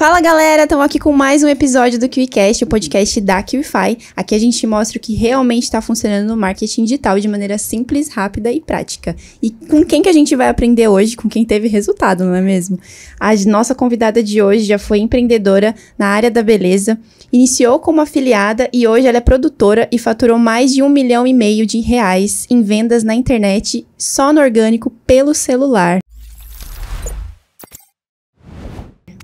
Fala galera, estamos aqui com mais um episódio do QIcast, o podcast da QIFI. Aqui a gente mostra o que realmente está funcionando no marketing digital de maneira simples, rápida e prática. E com quem que a gente vai aprender hoje? Com quem teve resultado, não é mesmo? A nossa convidada de hoje já foi empreendedora na área da beleza, iniciou como afiliada e hoje ela é produtora e faturou mais de um milhão e meio de reais em vendas na internet só no orgânico pelo celular.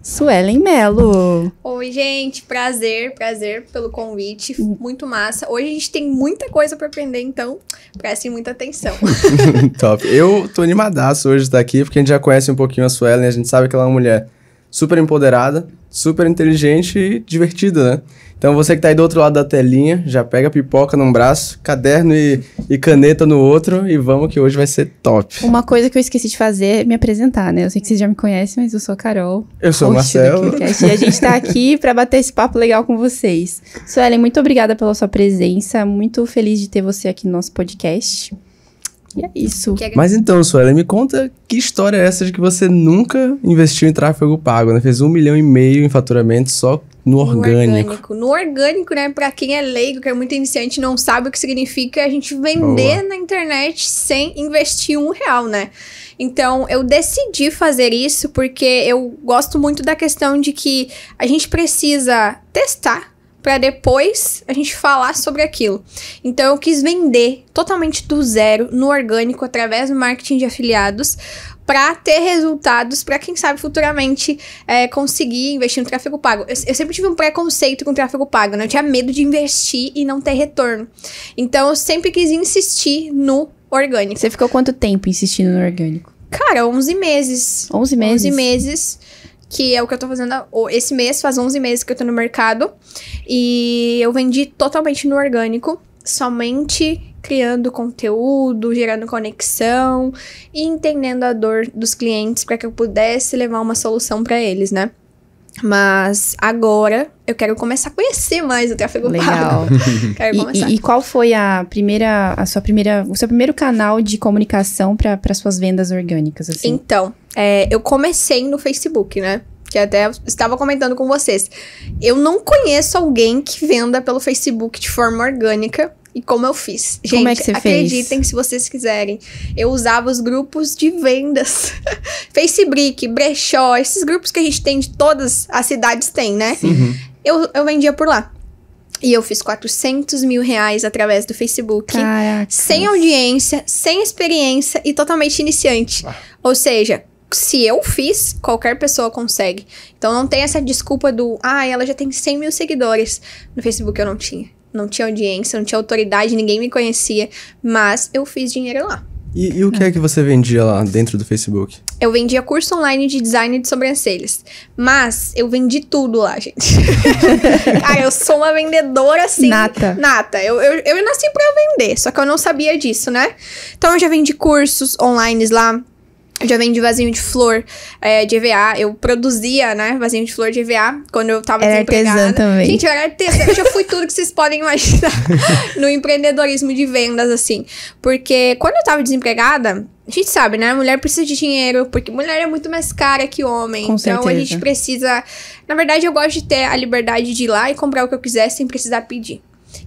Suelen Melo. Oi, gente, prazer, prazer pelo convite, muito massa. Hoje a gente tem muita coisa para aprender, então prestem muita atenção. Top. Eu tô animadaço hoje de estar aqui, porque a gente já conhece um pouquinho a Suelen, a gente sabe que ela é uma mulher super empoderada, super inteligente e divertida, né? Então você que está aí do outro lado da telinha, já pega pipoca num braço, caderno e, e, caneta no outro e vamos que hoje vai ser top. Uma coisa que eu esqueci de fazer é me apresentar, né? Eu sei que você já me conhece, mas eu sou a Carol. Eu sou o Marcelo. E a gente está aqui para bater esse papo legal com vocês. Suelen, muito obrigada pela sua presença, muito feliz de ter você aqui no nosso podcast. E é isso. Mas então, Suela, me conta que história é essa de que você nunca investiu em tráfego pago, né? Fez um milhão e meio em faturamento só no orgânico. No orgânico, no orgânico né? Pra quem é leigo, que é muito iniciante, não sabe o que significa a gente vender Boa. na internet sem investir um real, né? Então, eu decidi fazer isso porque eu gosto muito da questão de que a gente precisa testar para depois a gente falar sobre aquilo. Então eu quis vender totalmente do zero no orgânico através do marketing de afiliados para ter resultados para quem sabe futuramente é, conseguir investir no tráfego pago. Eu, eu, sempre tive um preconceito com o tráfego pago, né? Eu tinha medo de investir e não ter retorno. Então eu sempre quis insistir no orgânico. Você ficou quanto tempo insistindo no orgânico? Cara, 11 meses. 11 meses. 11 meses que é o que eu tô fazendo esse mês, faz 11 meses que eu tô no mercado. E eu vendi totalmente no orgânico, somente criando conteúdo, gerando conexão e entendendo a dor dos clientes para que eu pudesse levar uma solução para eles, né? Mas agora eu quero começar a conhecer mais o tráfego Legal. pago. Legal. e, e, qual foi a primeira, a sua primeira, o seu primeiro canal de comunicação para suas vendas orgânicas? Assim? Então, é, eu comecei no Facebook, né? Que até estava comentando com vocês. Eu não conheço alguém que venda pelo Facebook de forma orgânica e como eu fiz. Gente, como é que você acreditem fez? se vocês quiserem. Eu usava os grupos de vendas. Facebook, brechó, esses grupos que a gente tem de todas as cidades tem, né? Uhum. Eu, eu vendia por lá. E eu fiz 400 mil reais através do Facebook. Caracas. Sem audiência, sem experiência e totalmente iniciante. Ah. Ou seja, se eu fiz, qualquer pessoa consegue. Então não tem essa desculpa do, ah, ela já tem 100 mil seguidores. No Facebook eu não tinha não tinha audiência, não tinha autoridade, ninguém me conhecia, mas eu fiz dinheiro lá. E, e, o que é que você vendia lá dentro do Facebook? Eu vendia curso online de design de sobrancelhas. Mas eu vendi tudo lá, gente. ah, eu sou uma vendedora assim. Nata. Nata. Eu, eu, eu nasci pra vender, só que eu não sabia disso, né? Então eu já vendi cursos online lá eu já vendi vasinho de flor é, de EVA. Eu produzia, né, vasinho de flor de EVA quando eu tava era desempregada. Artesã também. Gente, eu era artesã. eu já fui tudo que vocês podem imaginar no empreendedorismo de vendas, assim. Porque quando eu tava desempregada, a gente sabe, né? Mulher precisa de dinheiro, porque mulher é muito mais cara que homem. Com então certeza. a gente precisa. Na verdade, eu gosto de ter a liberdade de ir lá e comprar o que eu quiser sem precisar pedir.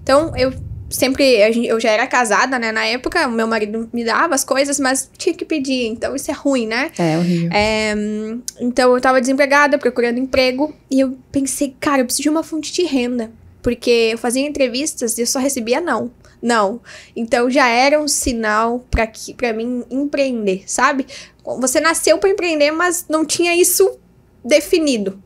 Então, eu sempre eu já era casada, né? Na época, meu marido me dava as coisas, mas tinha que pedir, então isso é ruim, né? É, é horrível. É, então eu tava desempregada, procurando emprego, e eu pensei, cara, eu preciso de uma fonte de renda. Porque eu fazia entrevistas e eu só recebia não. Não. Então já era um sinal para que para mim empreender, sabe? Você nasceu para empreender, mas não tinha isso definido.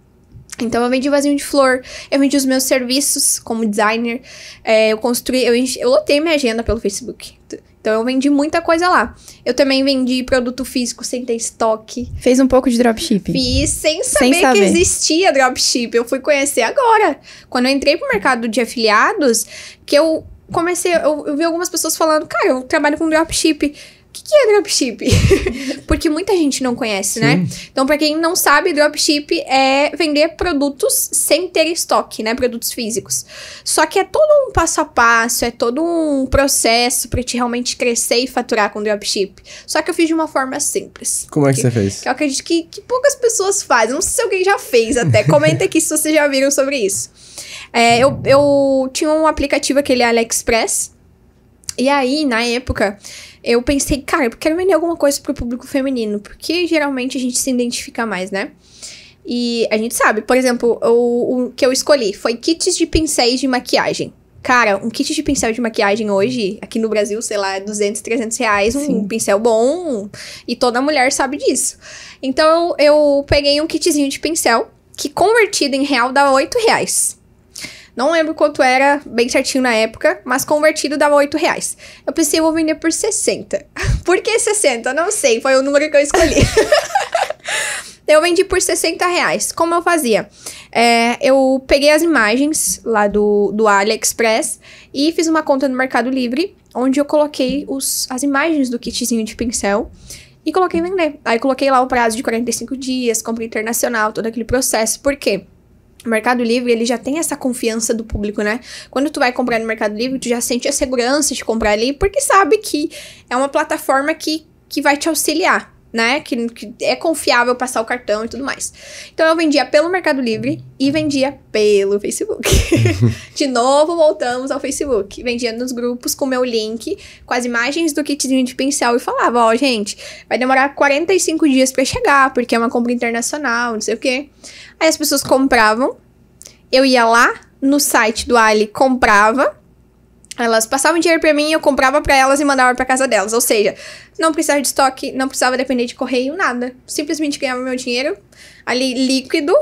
Então eu vendi vasinho de flor, eu vendi os meus serviços como designer, é, eu construí, eu, eu lotei minha agenda pelo Facebook. Então eu vendi muita coisa lá. Eu também vendi produto físico sem ter estoque. Fez um pouco de dropshipping? Fiz sem saber, sem saber, que existia dropshipping. Eu fui conhecer agora. Quando eu entrei pro mercado de afiliados, que eu comecei, eu, eu vi algumas pessoas falando, cara, eu trabalho com dropshipping que, que é dropship? Porque muita gente não conhece, né? Sim. né? Então, para quem não sabe, dropship é vender produtos sem ter estoque, né? Produtos físicos. Só que é todo um passo a passo, é todo um processo para te realmente crescer e faturar com dropship. Só que eu fiz de uma forma simples. Como é que, que você fez? Que eu acredito que, que poucas pessoas fazem. Não sei se alguém já fez até. Comenta aqui se vocês já viram sobre isso. É, eu, eu tinha um aplicativo, aquele AliExpress. E aí, na época, eu pensei, cara, eu quero vender alguma coisa pro público feminino, porque geralmente a gente se identifica mais, né? E a gente sabe, por exemplo, o, o que eu escolhi foi kits de pincéis de maquiagem. Cara, um kit de pincel de maquiagem hoje, aqui no Brasil, sei lá, 200, é 300 reais, Sim. um pincel bom, e toda mulher sabe disso. Então, eu peguei um kitzinho de pincel, que convertido em real dá 8 reais. Não lembro quanto era bem certinho na época, mas convertido dava 8 reais. Eu pensei, eu vou vender por 60. por que 60? Não sei, foi o número que eu escolhi. eu vendi por 60 reais. Como eu fazia? É, eu peguei as imagens lá do, do AliExpress e fiz uma conta no Mercado Livre, onde eu coloquei os, as imagens do kitzinho de pincel e coloquei vender. Aí coloquei lá o prazo de 45 dias, compra internacional, todo aquele processo. Por quê? O Mercado Livre, ele já tem essa confiança do público, né? Quando tu vai comprar no Mercado Livre, tu já sente a segurança de comprar ali, porque sabe que é uma plataforma que, que vai te auxiliar né? Que, que é confiável passar o cartão e tudo mais. Então eu vendia pelo Mercado Livre e vendia pelo Facebook. de novo, voltamos ao Facebook. Vendia nos grupos com meu link, com as imagens do kitzinho de pincel e falava: Ó, oh, gente, vai demorar 45 dias para chegar, porque é uma compra internacional, não sei o quê. Aí as pessoas compravam, eu ia lá no site do Ali, comprava elas passavam dinheiro para mim, eu comprava para elas e mandava para casa delas. Ou seja, não precisava de estoque, não precisava depender de correio, nada. Simplesmente ganhava meu dinheiro ali líquido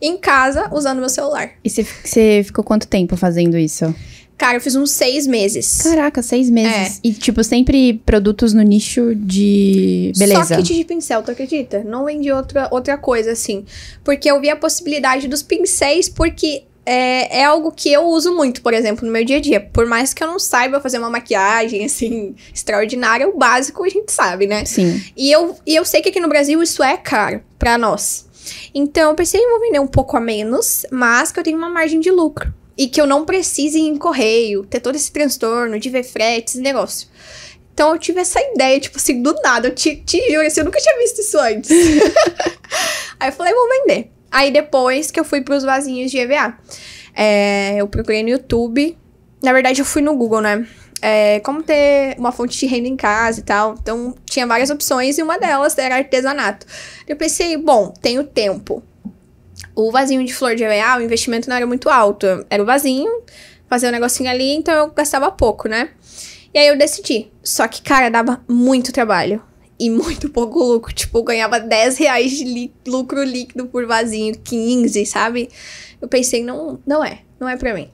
em casa usando meu celular. E você ficou quanto tempo fazendo isso? Cara, eu fiz uns seis meses. Caraca, seis meses. É. E, tipo, sempre produtos no nicho de beleza. Só kit de pincel, tu acredita? Não vendi outra, outra coisa, assim. Porque eu vi a possibilidade dos pincéis, porque é, é algo que eu uso muito, por exemplo, no meu dia a dia. Por mais que eu não saiba fazer uma maquiagem, assim, extraordinária, o básico a gente sabe, né? Sim. E eu, e eu sei que aqui no Brasil isso é caro para nós. Então, eu pensei em vou vender um pouco a menos, mas que eu tenho uma margem de lucro. E que eu não precise ir em correio, ter todo esse transtorno de ver fretes, negócio. Então eu tive essa ideia, tipo assim, do nada. Eu te, te juro, assim, eu nunca tinha visto isso antes. Aí eu falei, vou vender. Aí depois que eu fui pros vasinhos de EVA. É, eu procurei no YouTube. Na verdade, eu fui no Google, né? É, como ter uma fonte de renda em casa e tal. Então, tinha várias opções e uma delas era artesanato. Eu pensei, bom, tenho tempo. O vasinho de flor de EVA, o investimento não era muito alto. Era o vasinho, fazer um negocinho ali, então eu gastava pouco, né? E aí eu decidi. Só que, cara, dava muito trabalho e muito pouco lucro. Tipo, eu ganhava 10 reais de lucro líquido por vasinho, 15, sabe? Eu pensei, não, não é, não é pra mim.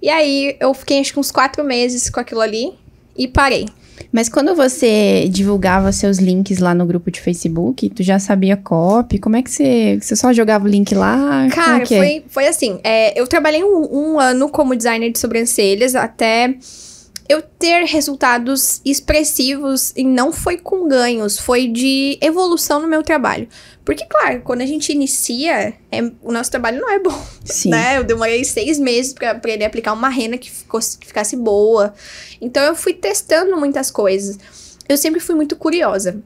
E aí eu fiquei acho que uns quatro meses com aquilo ali e parei. Mas quando você divulgava seus links lá no grupo de Facebook, tu já sabia copy? Como é que você. Você só jogava o link lá? É Cara, é foi, foi assim. É, eu trabalhei um, um ano como designer de sobrancelhas até eu ter resultados expressivos e não foi com ganhos, foi de evolução no meu trabalho. Porque, claro, quando a gente inicia, é, o nosso trabalho não é bom. Sim. Né? Eu demorei seis meses para aprender a aplicar uma rena que, ficou, que ficasse boa. Então, eu fui testando muitas coisas. Eu sempre fui muito curiosa.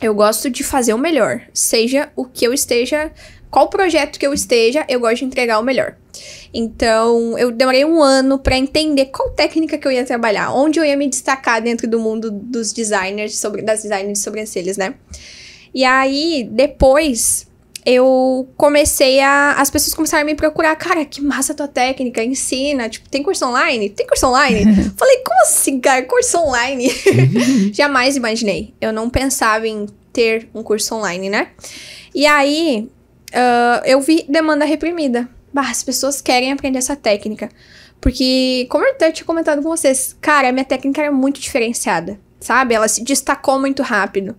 Eu gosto de fazer o melhor, seja o que eu esteja qual projeto que eu esteja, eu gosto de entregar o melhor. Então, eu demorei um ano para entender qual técnica que eu ia trabalhar, onde eu ia me destacar dentro do mundo dos designers, sobre, das designers de sobrancelhas, né? E aí, depois, eu comecei a. As pessoas começaram a me procurar. Cara, que massa tua técnica, ensina. Tipo, tem curso online? Tem curso online? Falei, como assim, cara? Curso online? Uhum. Jamais imaginei. Eu não pensava em ter um curso online, né? E aí, uh, eu vi demanda reprimida. Bah, as pessoas querem aprender essa técnica. Porque, como eu até tinha comentado com vocês, cara, a minha técnica era muito diferenciada, sabe? Ela se destacou muito rápido.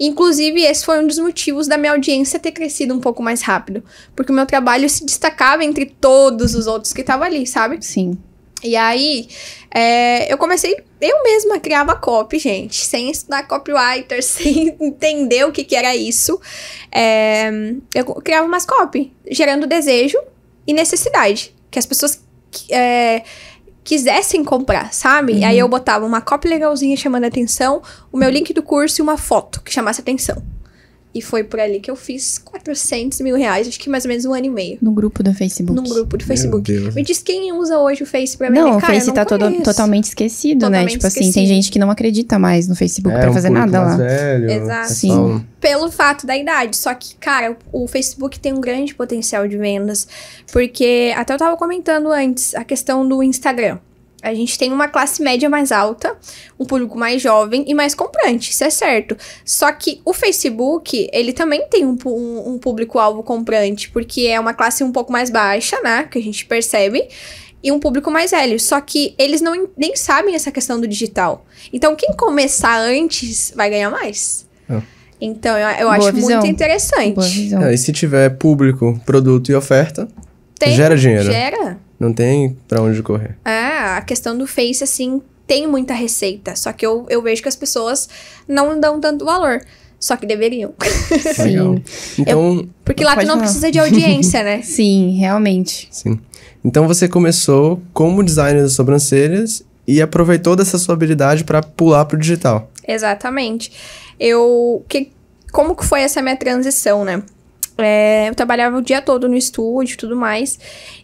Inclusive, esse foi um dos motivos da minha audiência ter crescido um pouco mais rápido. Porque o meu trabalho se destacava entre todos os outros que estavam ali, sabe? Sim. E aí, é, eu comecei eu mesma criava copy, gente, sem estudar copywriter, sem entender o que, que era isso. É, eu criava umas copy, gerando desejo e necessidade, que as pessoas é, quisessem comprar, sabe? Uhum. Aí eu botava uma copy legalzinha chamando a atenção, o meu link do curso e uma foto que chamasse atenção. E foi por ali que eu fiz 400 mil reais, acho que mais ou menos um ano e meio. No grupo do Facebook. no grupo do Facebook. Me diz quem usa hoje o Face pra mim. Não, o Face tá todo, totalmente esquecido, né? totalmente né? Tipo esquecido. assim, tem gente que não acredita mais no Facebook é, pra fazer um nada lá. Velho, Exato. Sim. Pelo fato da idade. Só que, cara, o, o Facebook tem um grande potencial de vendas. Porque até eu tava comentando antes a questão do Instagram. A gente tem uma classe média mais alta, um público mais jovem e mais comprante, isso é certo. Só que o Facebook, ele também tem um, um, um público-alvo comprante, porque é uma classe um pouco mais baixa, né? Que a gente percebe e um público mais velho. Só que eles não, nem sabem essa questão do digital. Então, quem começar antes vai ganhar mais. É. Então, eu, eu acho visão. muito interessante. É, e se tiver público, produto e oferta, Tem, gera dinheiro. Gera. Não tem para onde correr. É, a questão do Face, assim, tem muita receita. Só que eu, eu vejo que as pessoas não dão tanto valor. Só que deveriam. Sim. então. Eu, porque lá tu não falar. precisa de audiência, né? Sim, realmente. Sim. Então você começou como designer de sobrancelhas e aproveitou dessa sua habilidade para pular pro digital. Exatamente. Eu. Que, como que foi essa minha transição, né? É, eu trabalhava o dia todo no estúdio e tudo mais.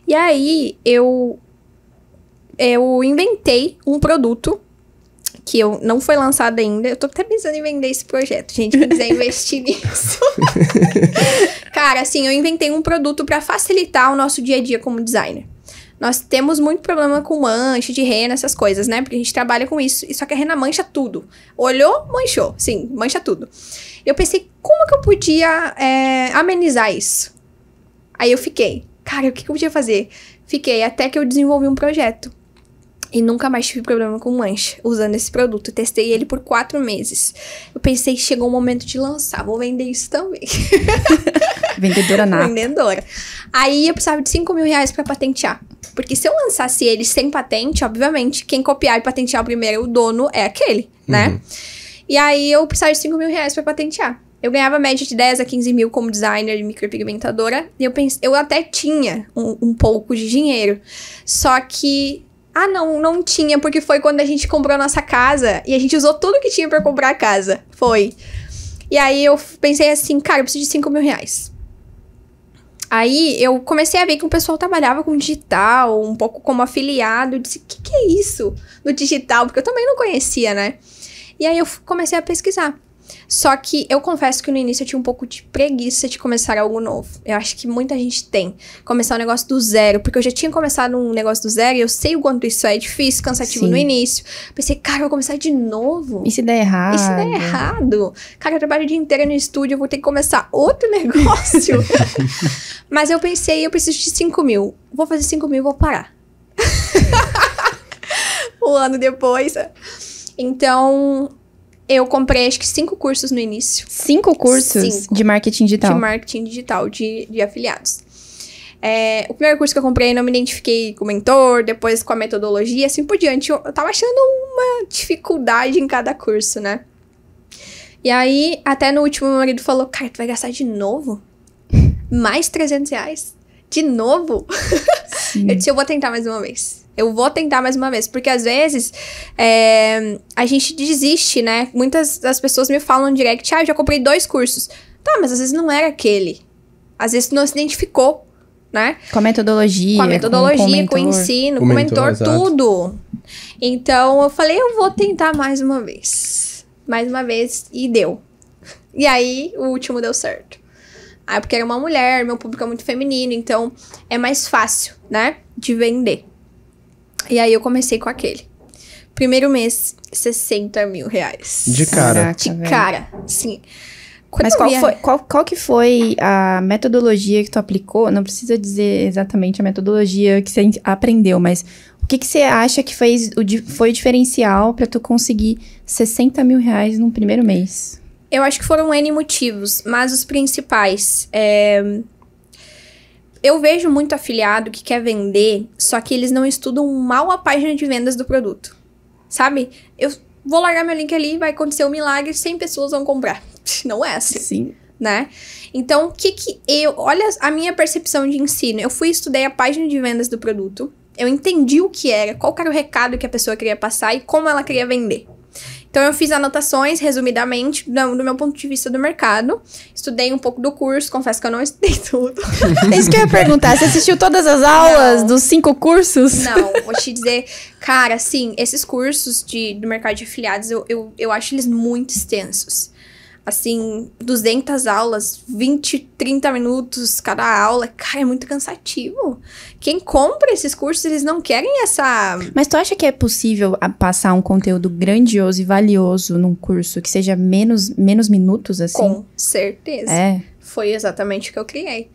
E aí eu, eu inventei um produto que eu não foi lançado ainda. Eu tô até pensando em vender esse projeto, gente. Quem quiser é investir nisso. Cara, assim, eu inventei um produto para facilitar o nosso dia a dia como designer. Nós temos muito problema com mancha de rena, essas coisas, né? Porque a gente trabalha com isso. só que a rena mancha tudo. Olhou, manchou. Sim, mancha tudo. Eu pensei, como que eu podia é, amenizar isso? Aí eu fiquei, cara, o que, que eu podia fazer? Fiquei até que eu desenvolvi um projeto e nunca mais tive problema com mancha usando esse produto. testei ele por quatro meses. Eu pensei que chegou o momento de lançar, vou vender isso também. Vendedora nada. Vendedora. Aí eu precisava de 5 mil reais pra patentear. Porque se eu lançasse ele sem patente, obviamente, quem copiar e patentear o primeiro, o dono é aquele, né? uhum. né? E aí eu precisava de 5 mil reais pra patentear. Eu ganhava média de 10 a 15 mil como designer e micropigmentadora. E eu pensei, eu até tinha um, um pouco de dinheiro. Só que ah, não, não tinha, porque foi quando a gente comprou a nossa casa e a gente usou tudo que tinha para comprar a casa. Foi. E aí eu pensei assim, cara, eu preciso de 5 mil reais. Aí eu comecei a ver que o pessoal trabalhava com digital, um pouco como afiliado. Eu disse, o que, que é isso do digital? Porque eu também não conhecia, né? E aí eu comecei a pesquisar. Só que eu confesso que no início eu tinha um pouco de preguiça de começar algo novo. Eu acho que muita gente tem. Começar um negócio do zero, porque eu já tinha começado um negócio do zero e eu sei o quanto isso é difícil, cansativo Sim. no início. Pensei, cara, eu vou começar de novo. E se der errado? E se der errado? Cara, eu trabalho o dia inteiro no estúdio, eu vou ter que começar outro negócio. Mas eu pensei, eu preciso de 5 mil. Vou fazer 5 mil e vou parar. um ano depois. Então, eu comprei acho que cinco cursos no início. Cinco cursos cinco. de marketing digital? De marketing digital, de, de afiliados. É, o primeiro curso que eu comprei, não me identifiquei com o mentor, depois com a metodologia, assim por diante. Eu, eu tava achando uma dificuldade em cada curso, né? E aí, até no último, meu marido falou: Cara, tu vai gastar de novo? Mais 300 reais? De novo? eu disse: Eu vou tentar mais uma vez eu vou tentar mais uma vez. Porque às vezes é, a gente desiste, né? Muitas das pessoas me falam direto direct, ah, já comprei dois cursos. Tá, mas às vezes não era aquele. Às vezes não se identificou, né? Com a metodologia. Com a metodologia, com, mentor, com o ensino, com o mentor, mentor tudo. Então eu falei, eu vou tentar mais uma vez. Mais uma vez, e deu. E aí, o último deu certo. Ah, porque era uma mulher, meu público é muito feminino, então é mais fácil, né? De vender. E aí eu comecei com aquele. Primeiro mês, 60 mil reais. De cara. Caraca, de cara, sim. Quando Mas qual, via... foi, qual, qual que foi a metodologia que tu aplicou? Não precisa dizer exatamente a metodologia que você aprendeu, mas o que, que você acha que fez o, foi o diferencial para tu conseguir 60 mil reais no primeiro mês? Eu acho que foram N motivos, mas os principais. É eu vejo muito afiliado que quer vender, só que eles não estudam mal a página de vendas do produto. Sabe? Eu vou largar meu link ali, vai acontecer um milagre, 100 pessoas vão comprar. Não é assim. Sim. Né? Então, o que que eu. Olha a minha percepção de ensino. Eu fui estudei a página de vendas do produto. Eu entendi o que era, qual era o recado que a pessoa queria passar e como ela queria vender. Então, eu fiz anotações, resumidamente, do, do meu ponto de vista do mercado. Estudei um pouco do curso, confesso que eu não estudei tudo. é isso que eu ia perguntar. Você assistiu todas as aulas não. dos cinco cursos? Não, vou te dizer. Cara, assim, esses cursos de, do mercado de afiliados, eu, eu, eu acho eles muito extensos assim, 200 aulas, 20, 30 minutos cada aula. Cara, é muito cansativo. Quem compra esses cursos, eles não querem essa. Mas tu acha que é possível ah, passar um conteúdo grandioso e valioso num curso que seja menos, menos minutos assim? Com certeza. É. Foi exatamente o que eu criei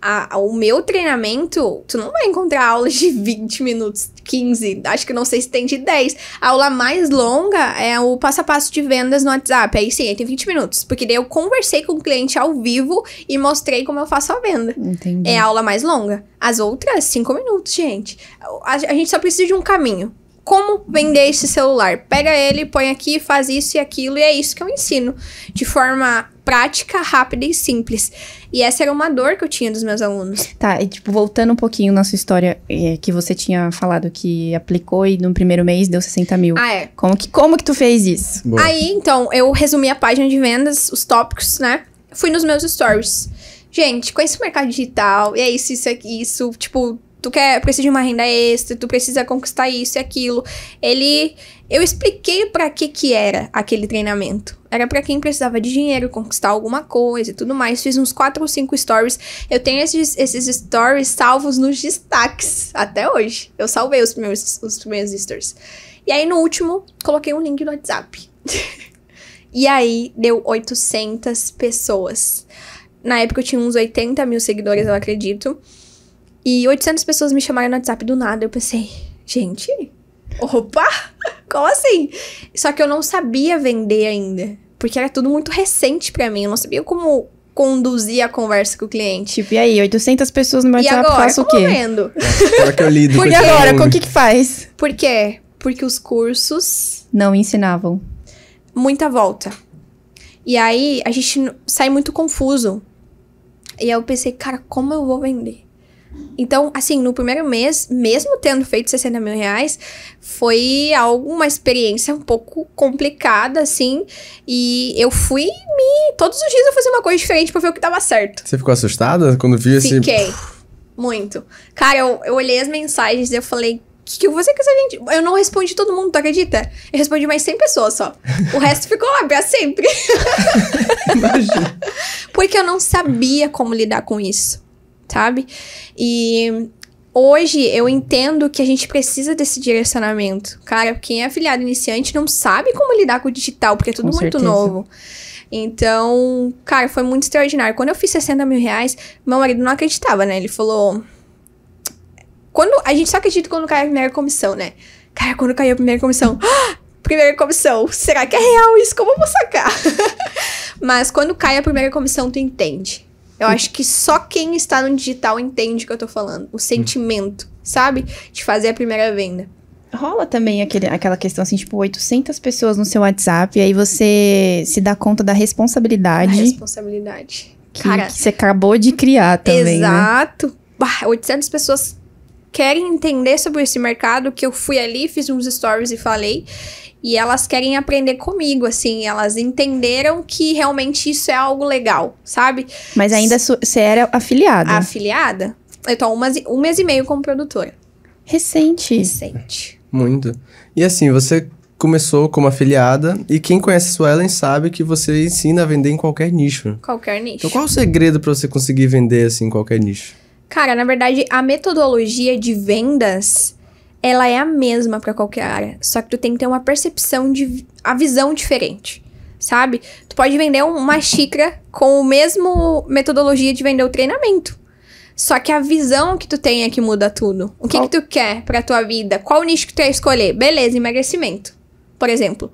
a, o meu treinamento, tu não vai encontrar aulas de 20 minutos, 15, acho que não sei se tem de 10. A aula mais longa é o passo a passo de vendas no WhatsApp. Aí sim, aí tem 20 minutos. Porque daí eu conversei com o cliente ao vivo e mostrei como eu faço a venda. Entendi. É a aula mais longa. As outras, 5 minutos, gente. A, a gente só precisa de um caminho como vender esse celular. Pega ele, põe aqui, faz isso e aquilo, e é isso que eu ensino, de forma prática, rápida e simples. E essa era uma dor que eu tinha dos meus alunos. Tá, e tipo, voltando um pouquinho na sua história, é, que você tinha falado que aplicou e no primeiro mês deu 60 mil. Ah, é. Como que, como que tu fez isso? Boa. Aí, então, eu resumi a página de vendas, os tópicos, né? Fui nos meus stories. Gente, conheço o mercado digital, e é isso, isso, isso, tipo, tu quer, precisa de uma renda extra, tu precisa conquistar isso e aquilo. Ele eu expliquei para que que era aquele treinamento. Era para quem precisava de dinheiro, conquistar alguma coisa e tudo mais. Fiz uns 4 ou 5 stories. Eu tenho esses, esses stories salvos nos destaques até hoje. Eu salvei os primeiros, os primeiros stories. E aí, no último, coloquei um link no WhatsApp. e aí, deu 800 pessoas. Na época, eu tinha uns 80 mil seguidores, eu acredito. E 800 pessoas me chamaram no WhatsApp do nada. Eu pensei, gente, Opa! Como assim? Só que eu não sabia vender ainda. Porque era tudo muito recente para mim. Eu não sabia como conduzir a conversa com o cliente. Tipo, e aí, 800 pessoas no WhatsApp, agora, faço o quê? Vendo? Agora é, que eu lido. Porque agora, com o que que faz? Por quê? Porque os cursos... Não ensinavam. Muita volta. E aí, a gente sai muito confuso. E aí eu pensei, cara, como eu vou vender? Então, assim, no primeiro mês, mesmo tendo feito 60 mil reais, foi alguma uma experiência um pouco complicada, assim. E eu fui me. Todos os dias eu fazia uma coisa diferente pra ver o que tava certo. Você ficou assustada quando vi assim esse. Fiquei. Muito. Cara, eu, eu olhei as mensagens e eu falei, que você quer gente. Eu não respondi todo mundo, tu acredita? Eu respondi mais 100 pessoas só. O resto ficou lá pra sempre. Imagina. Porque eu não sabia como lidar com isso sabe? E hoje eu entendo que a gente precisa desse direcionamento. Cara, quem é afiliado iniciante não sabe como lidar com o digital, porque é tudo com muito certeza. novo. Então, cara, foi muito extraordinário. Quando eu fiz 60 mil reais, meu marido não acreditava, né? Ele falou. Quando, a gente só acredita quando cai a primeira comissão, né? Cara, quando caiu a primeira comissão. Ah, primeira comissão, será que é real isso? Como eu vou sacar? Mas quando cai a primeira comissão, tu entende. Eu acho que só quem está no digital entende o que eu tô falando. O sentimento, sabe? De fazer a primeira venda. Rola também aquele, aquela questão assim, tipo, 800 pessoas no seu WhatsApp, e aí você se dá conta da responsabilidade. A responsabilidade. Que, Cara, que você acabou de criar também. Né? Exato. Né? 800 pessoas querem entender sobre esse mercado, que eu fui ali, fiz uns stories e falei. E elas querem aprender comigo, assim, elas entenderam que realmente isso é algo legal, sabe? Mas ainda você era afiliada. Afiliada? Eu tô umas, um mês e meio como produtora. Recente. Recente. Muito. E assim, você começou como afiliada e quem conhece a Suelen sabe que você ensina a vender em qualquer nicho. Qualquer nicho. Então qual o segredo para você conseguir vender assim em qualquer nicho? Cara, na verdade, a metodologia de vendas, ela é a mesma para qualquer área, só que tu tem que ter uma percepção de a visão diferente, sabe? Tu pode vender uma xícara com o mesmo metodologia de vender o treinamento. Só que a visão que tu tem é que muda tudo. O que, que tu quer pra tua vida? Qual nicho que tu quer escolher? Beleza, emagrecimento. Por exemplo.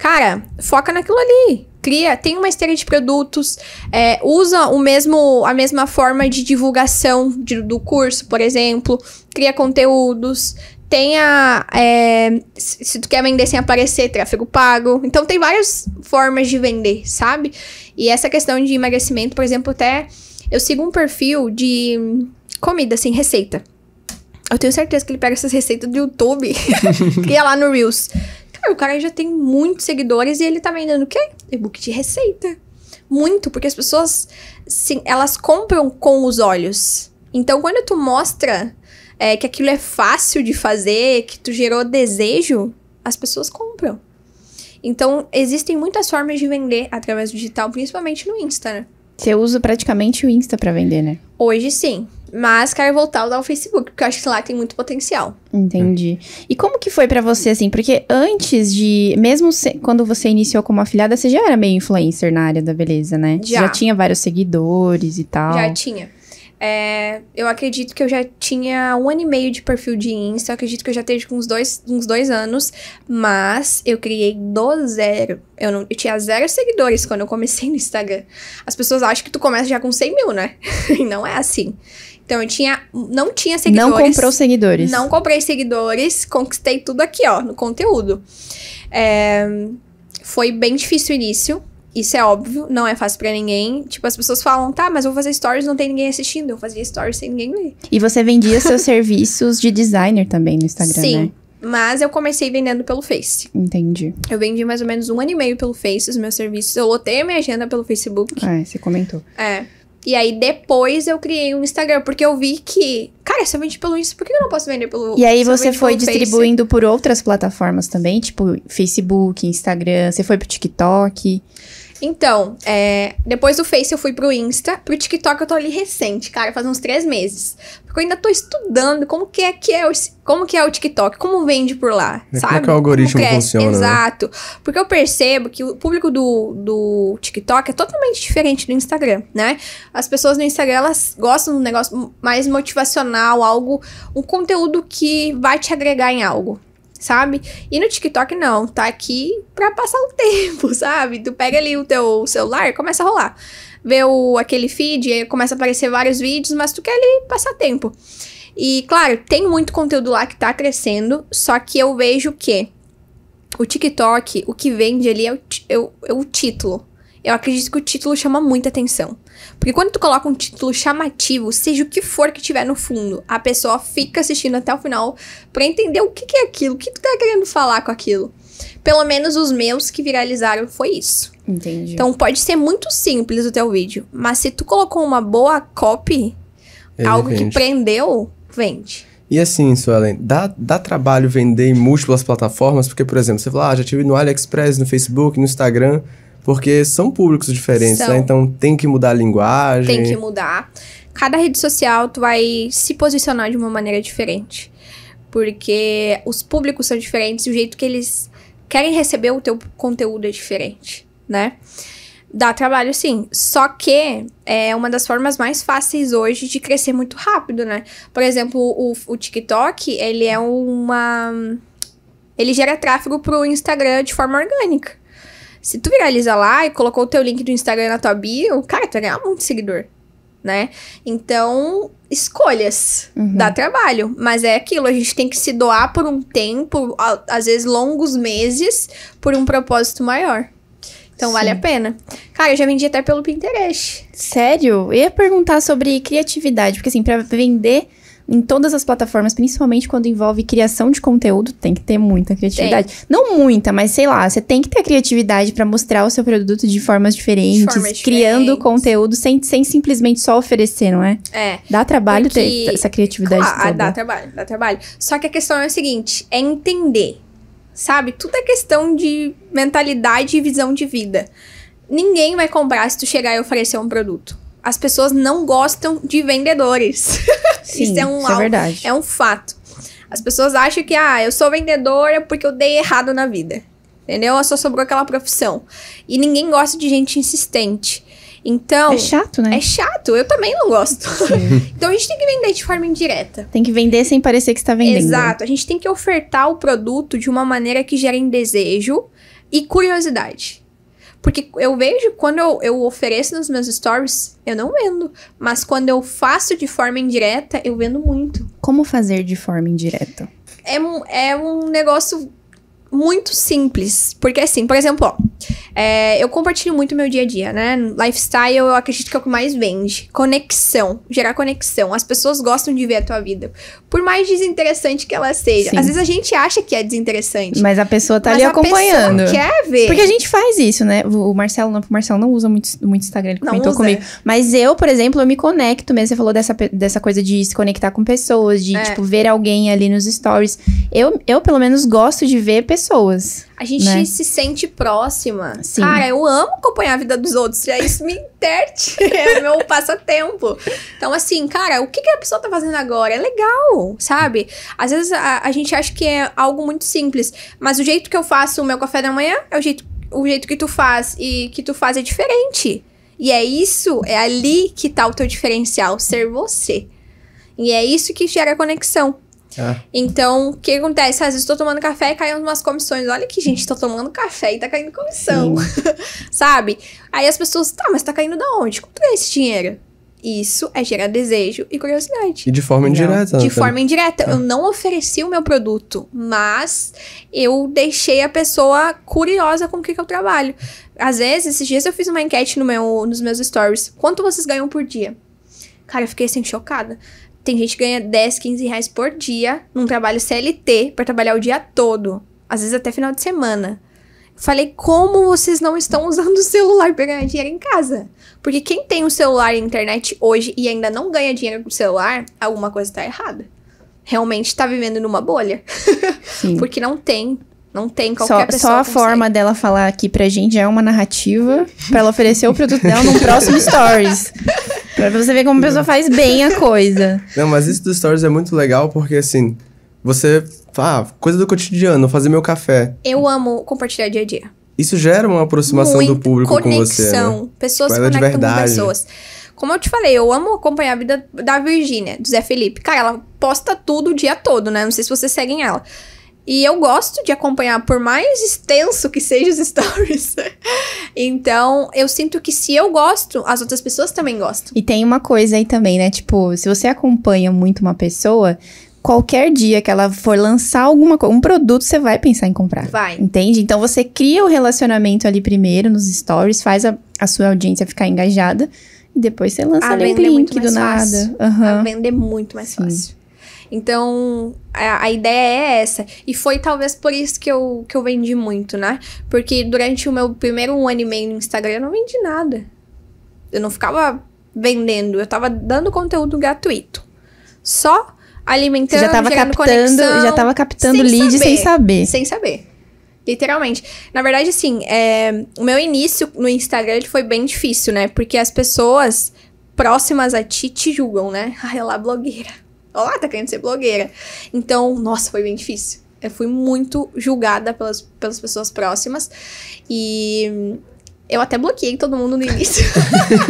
Cara, foca naquilo ali. Cria, tem uma esteira de produtos, é, usa o mesmo, a mesma forma de divulgação de, do curso, por exemplo, cria conteúdos, tenha. É, se tu quer vender sem aparecer, tráfego pago. Então tem várias formas de vender, sabe? E essa questão de emagrecimento, por exemplo, até eu sigo um perfil de comida, assim, receita. Eu tenho certeza que ele pega essas receitas do YouTube, cria lá no Reels. Cara, ah, o cara já tem muitos seguidores e ele tá vendendo o quê? E-book de receita. Muito, porque as pessoas, sim, elas compram com os olhos. Então, quando tu mostra é, que aquilo é fácil de fazer, que tu gerou desejo, as pessoas compram. Então, existem muitas formas de vender através do digital, principalmente no Insta, né? Você usa praticamente o Insta para vender, né? Hoje sim. Mas quero voltar ao Facebook, porque eu acho que lá tem muito potencial. Entendi. E como que foi para você, assim? Porque antes de. Mesmo se, quando você iniciou como afiliada, você já era meio influencer na área da beleza, né? Já, já tinha vários seguidores e tal. Já tinha. É, eu acredito que eu já tinha um ano e meio de perfil de Insta, eu acredito que eu já esteja com uns dois, uns dois anos, mas eu criei do zero. Eu, não, eu tinha zero seguidores quando eu comecei no Instagram. As pessoas acham que tu começa já com 100 mil, né? e não é assim. Então eu tinha, não tinha seguidores. Não comprou seguidores. Não comprei seguidores, conquistei tudo aqui, ó, no conteúdo. É, foi bem difícil o início. Isso é óbvio, não é fácil para ninguém. Tipo, as pessoas falam, tá, mas vou fazer stories, não tem ninguém assistindo. Eu fazia stories sem ninguém ver. E você vendia seus serviços de designer também no Instagram, Sim. Né? Mas eu comecei vendendo pelo Face. Entendi. Eu vendi mais ou menos um ano e meio pelo Face, os meus serviços. Eu lotei a minha agenda pelo Facebook. Ah, você comentou. É. E aí depois eu criei um Instagram, porque eu vi que, cara, se eu vende pelo Insta, por que eu não posso vender pelo E aí você foi distribuindo Face? por outras plataformas também, tipo Facebook, Instagram, você foi pro TikTok. Então, é, depois do Face eu fui pro Insta, pro TikTok eu tô ali recente, cara, faz uns três meses. Porque eu ainda tô estudando como que é que é o, como que é o TikTok, como vende por lá, é, sabe? Como é que o algoritmo é funciona. Né? Exato. Né? Porque eu percebo que o público do, do TikTok é totalmente diferente do Instagram, né? As pessoas no Instagram, elas gostam de um negócio mais motivacional, algo, um conteúdo que vai te agregar em algo, sabe? E no TikTok não, tá aqui pra passar o tempo, sabe? Tu pega ali o teu celular começa a rolar. Vê o, aquele feed, aí começa a aparecer vários vídeos, mas tu quer ali passar tempo. E claro, tem muito conteúdo lá que tá crescendo, só que eu vejo que o TikTok, o que vende ali é o, é o, é o título, eu acredito que o título chama muita atenção. Porque quando tu coloca um título chamativo, seja o que for que tiver no fundo, a pessoa fica assistindo até o final para entender o que, que, é aquilo, o que tu tá querendo falar com aquilo. Pelo menos os meus que viralizaram foi isso. Entendi. Então pode ser muito simples o teu vídeo, mas se tu colocou uma boa copy, Ele algo vende. que prendeu, vende. E assim, Suelen, dá, dá trabalho vender em múltiplas plataformas? Porque, por exemplo, você fala, ah, já tive no AliExpress, no Facebook, no Instagram. Porque são públicos diferentes, né? são. né? Então tem que mudar a linguagem. Tem que mudar. Cada rede social tu vai se posicionar de uma maneira diferente. Porque os públicos são diferentes, o jeito que eles querem receber o teu conteúdo é diferente, né? Dá trabalho, sim. Só que é uma das formas mais fáceis hoje de crescer muito rápido, né? Por exemplo, o, o TikTok, ele é uma. Ele gera tráfego pro Instagram de forma orgânica. Se tu viraliza lá e colocou o teu link do Instagram na tua bio, cara, tu vai ganhar muito seguidor, né? Então, escolhas. Uhum. Dá trabalho. Mas é aquilo, a gente tem que se doar por um tempo, às vezes longos meses, por um propósito maior. Então Sim. vale a pena. Cara, eu já vendi até pelo Pinterest. Sério? Eu ia perguntar sobre criatividade, porque assim, para vender em todas as plataformas, principalmente quando envolve criação de conteúdo, tem que ter muita criatividade. Tem. Não muita, mas sei lá, você tem que ter criatividade para mostrar o seu produto de formas diferentes, de formas criando diferentes. conteúdo sem, sem simplesmente só oferecer, não é? É. Dá trabalho porque, ter essa criatividade. Claro, ah, toda. dá trabalho, dá trabalho. Só que a questão é o seguinte: é entender. Sabe? Tudo é questão de mentalidade e visão de vida. Ninguém vai comprar se tu chegar e oferecer um produto as pessoas não gostam de vendedores. Sim, isso é um isso é, verdade. é um fato. As pessoas acham que, ah, eu sou vendedora porque eu dei errado na vida. Entendeu? Só sobrou aquela profissão. E ninguém gosta de gente insistente. Então. É chato, né? É chato. Eu também não gosto. então a gente tem que vender de forma indireta. Tem que vender sem parecer que está vendendo. Exato. A gente tem que ofertar o produto de uma maneira que gere desejo e curiosidade. Porque eu vejo quando eu, eu ofereço nos meus stories, eu não vendo. Mas quando eu faço de forma indireta, eu vendo muito. Como fazer de forma indireta? É, um, é um negócio muito simples. Porque assim, por exemplo, ó, é, eu compartilho muito meu dia a dia, né? Lifestyle eu acredito que é o que mais vende. Conexão, gerar conexão. As pessoas gostam de ver a tua vida. Por mais desinteressante que ela seja. Sim. Às vezes a gente acha que é desinteressante. Mas a pessoa tá ali acompanhando. quer ver. Porque a gente faz isso, né? O Marcelo não, o Marcelo não usa muito, muito Instagram, ele comentou comigo. Mas eu, por exemplo, eu me conecto mesmo. Você falou dessa, dessa coisa de se conectar com pessoas, de, é. tipo, ver alguém ali nos stories. Eu, eu, pelo menos, gosto de ver pessoas pessoas. A gente né? se sente próxima. Sim. Cara, eu amo acompanhar a vida dos outros. E aí isso me interte. é meu passatempo. Então, assim, cara, o que, que a pessoa tá fazendo agora? É legal, sabe? Às vezes a, a gente acha que é algo muito simples. Mas o jeito que eu faço o meu café da manhã é o jeito, o jeito que tu faz. E que tu faz é diferente. E é isso, é ali que tá o teu diferencial, ser você. E é isso que gera conexão. É. Então, o que acontece? Às vezes estou tomando café e cai umas comissões. Olha que gente, estou tomando café e tá caindo comissão. Sabe? Aí as pessoas, tá, mas tá caindo da onde? Como tu é esse dinheiro? Isso é gerar desejo e curiosidade. E de forma indireta. De né, forma indireta. Ah. Eu não ofereci o meu produto, mas eu deixei a pessoa curiosa com o que, que eu trabalho. Às vezes, esses dias eu fiz uma enquete no meu, nos meus stories. Quanto vocês ganham por dia? Cara, eu fiquei assim, chocada. Tem gente que ganha 10, 15 reais por dia num trabalho CLT para trabalhar o dia todo. Às vezes até final de semana. Falei, como vocês não estão usando o celular para ganhar dinheiro em casa? Porque quem tem um celular e internet hoje e ainda não ganha dinheiro com o celular, alguma coisa tá errada. Realmente tá vivendo numa bolha. Porque não tem não tem qualquer só, pessoa. Só a consegue. forma dela falar aqui pra gente já é uma narrativa pra ela oferecer o produto dela num próximo Stories. Pra você ver como a pessoa faz bem a coisa. Não, mas isso dos stories é muito legal porque, assim, você. Ah, coisa do cotidiano, fazer meu café. Eu amo compartilhar dia a dia. Isso gera uma aproximação do público conexão. com você. Né? Conexão. Né? Pessoas se conectam com pessoas. Como eu te falei, eu amo acompanhar a vida da Virgínia, do Zé Felipe. Cara, ela posta tudo o dia todo, né? Não sei se vocês seguem ela. E eu gosto de acompanhar, por mais extenso que sejam os stories. então, eu sinto que se eu gosto, as outras pessoas também gostam. E tem uma coisa aí também, né? Tipo, se você acompanha muito uma pessoa, qualquer dia que ela for lançar alguma coisa, um produto, você vai pensar em comprar. Vai. Entende? Então você cria o relacionamento ali primeiro nos stories, faz a, a sua audiência ficar engajada e depois você lança a ali um link é do nada. Uhum. A venda é muito mais Sim. fácil. Então, a, a, ideia é essa. E foi talvez por isso que eu, que eu vendi muito, né? Porque durante o meu primeiro um ano e meio no Instagram, eu não vendi nada. Eu não ficava vendendo, eu tava dando conteúdo gratuito. Só alimentando, já tava captando, conexão, já tava captando sem lead saber, sem saber. Sem saber. Literalmente. Na verdade, assim, é, o meu início no Instagram ele foi bem difícil, né? Porque as pessoas próximas a ti te julgam, né? Ah, ela é blogueira. Olá, tá querendo ser blogueira. Então, nossa, foi bem difícil. Eu fui muito julgada pelas, pelas pessoas próximas. E eu até bloqueei todo mundo no início.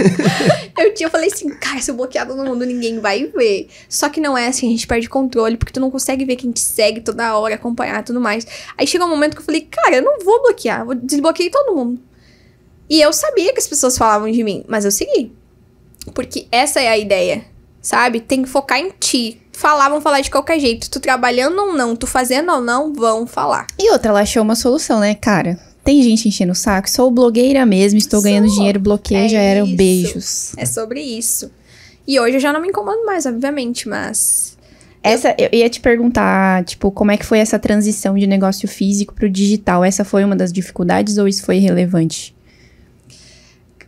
eu tinha, eu falei assim, cara, se eu bloquear todo mundo, ninguém vai ver. Só que não é assim, a gente perde controle, porque tu não consegue ver quem te segue toda hora, acompanhar tudo mais. Aí chegou um momento que eu falei, cara, eu não vou bloquear, eu desbloqueei todo mundo. E eu sabia que as pessoas falavam de mim, mas eu segui. Porque essa é a ideia sabe? Tem que focar em ti. Falar, vão falar de qualquer jeito. Tu trabalhando ou não, tu fazendo ou não, vão falar. E outra, ela achou uma solução, né, cara? Tem gente enchendo o saco. Sou blogueira mesmo, estou Sou. ganhando dinheiro, bloqueio, É já era isso. beijos. É sobre isso. E hoje eu já não me incomodo mais, obviamente, mas. Essa, eu ia te perguntar, tipo, como é que foi essa transição de negócio físico pro digital? Essa foi uma das dificuldades ou isso foi relevante?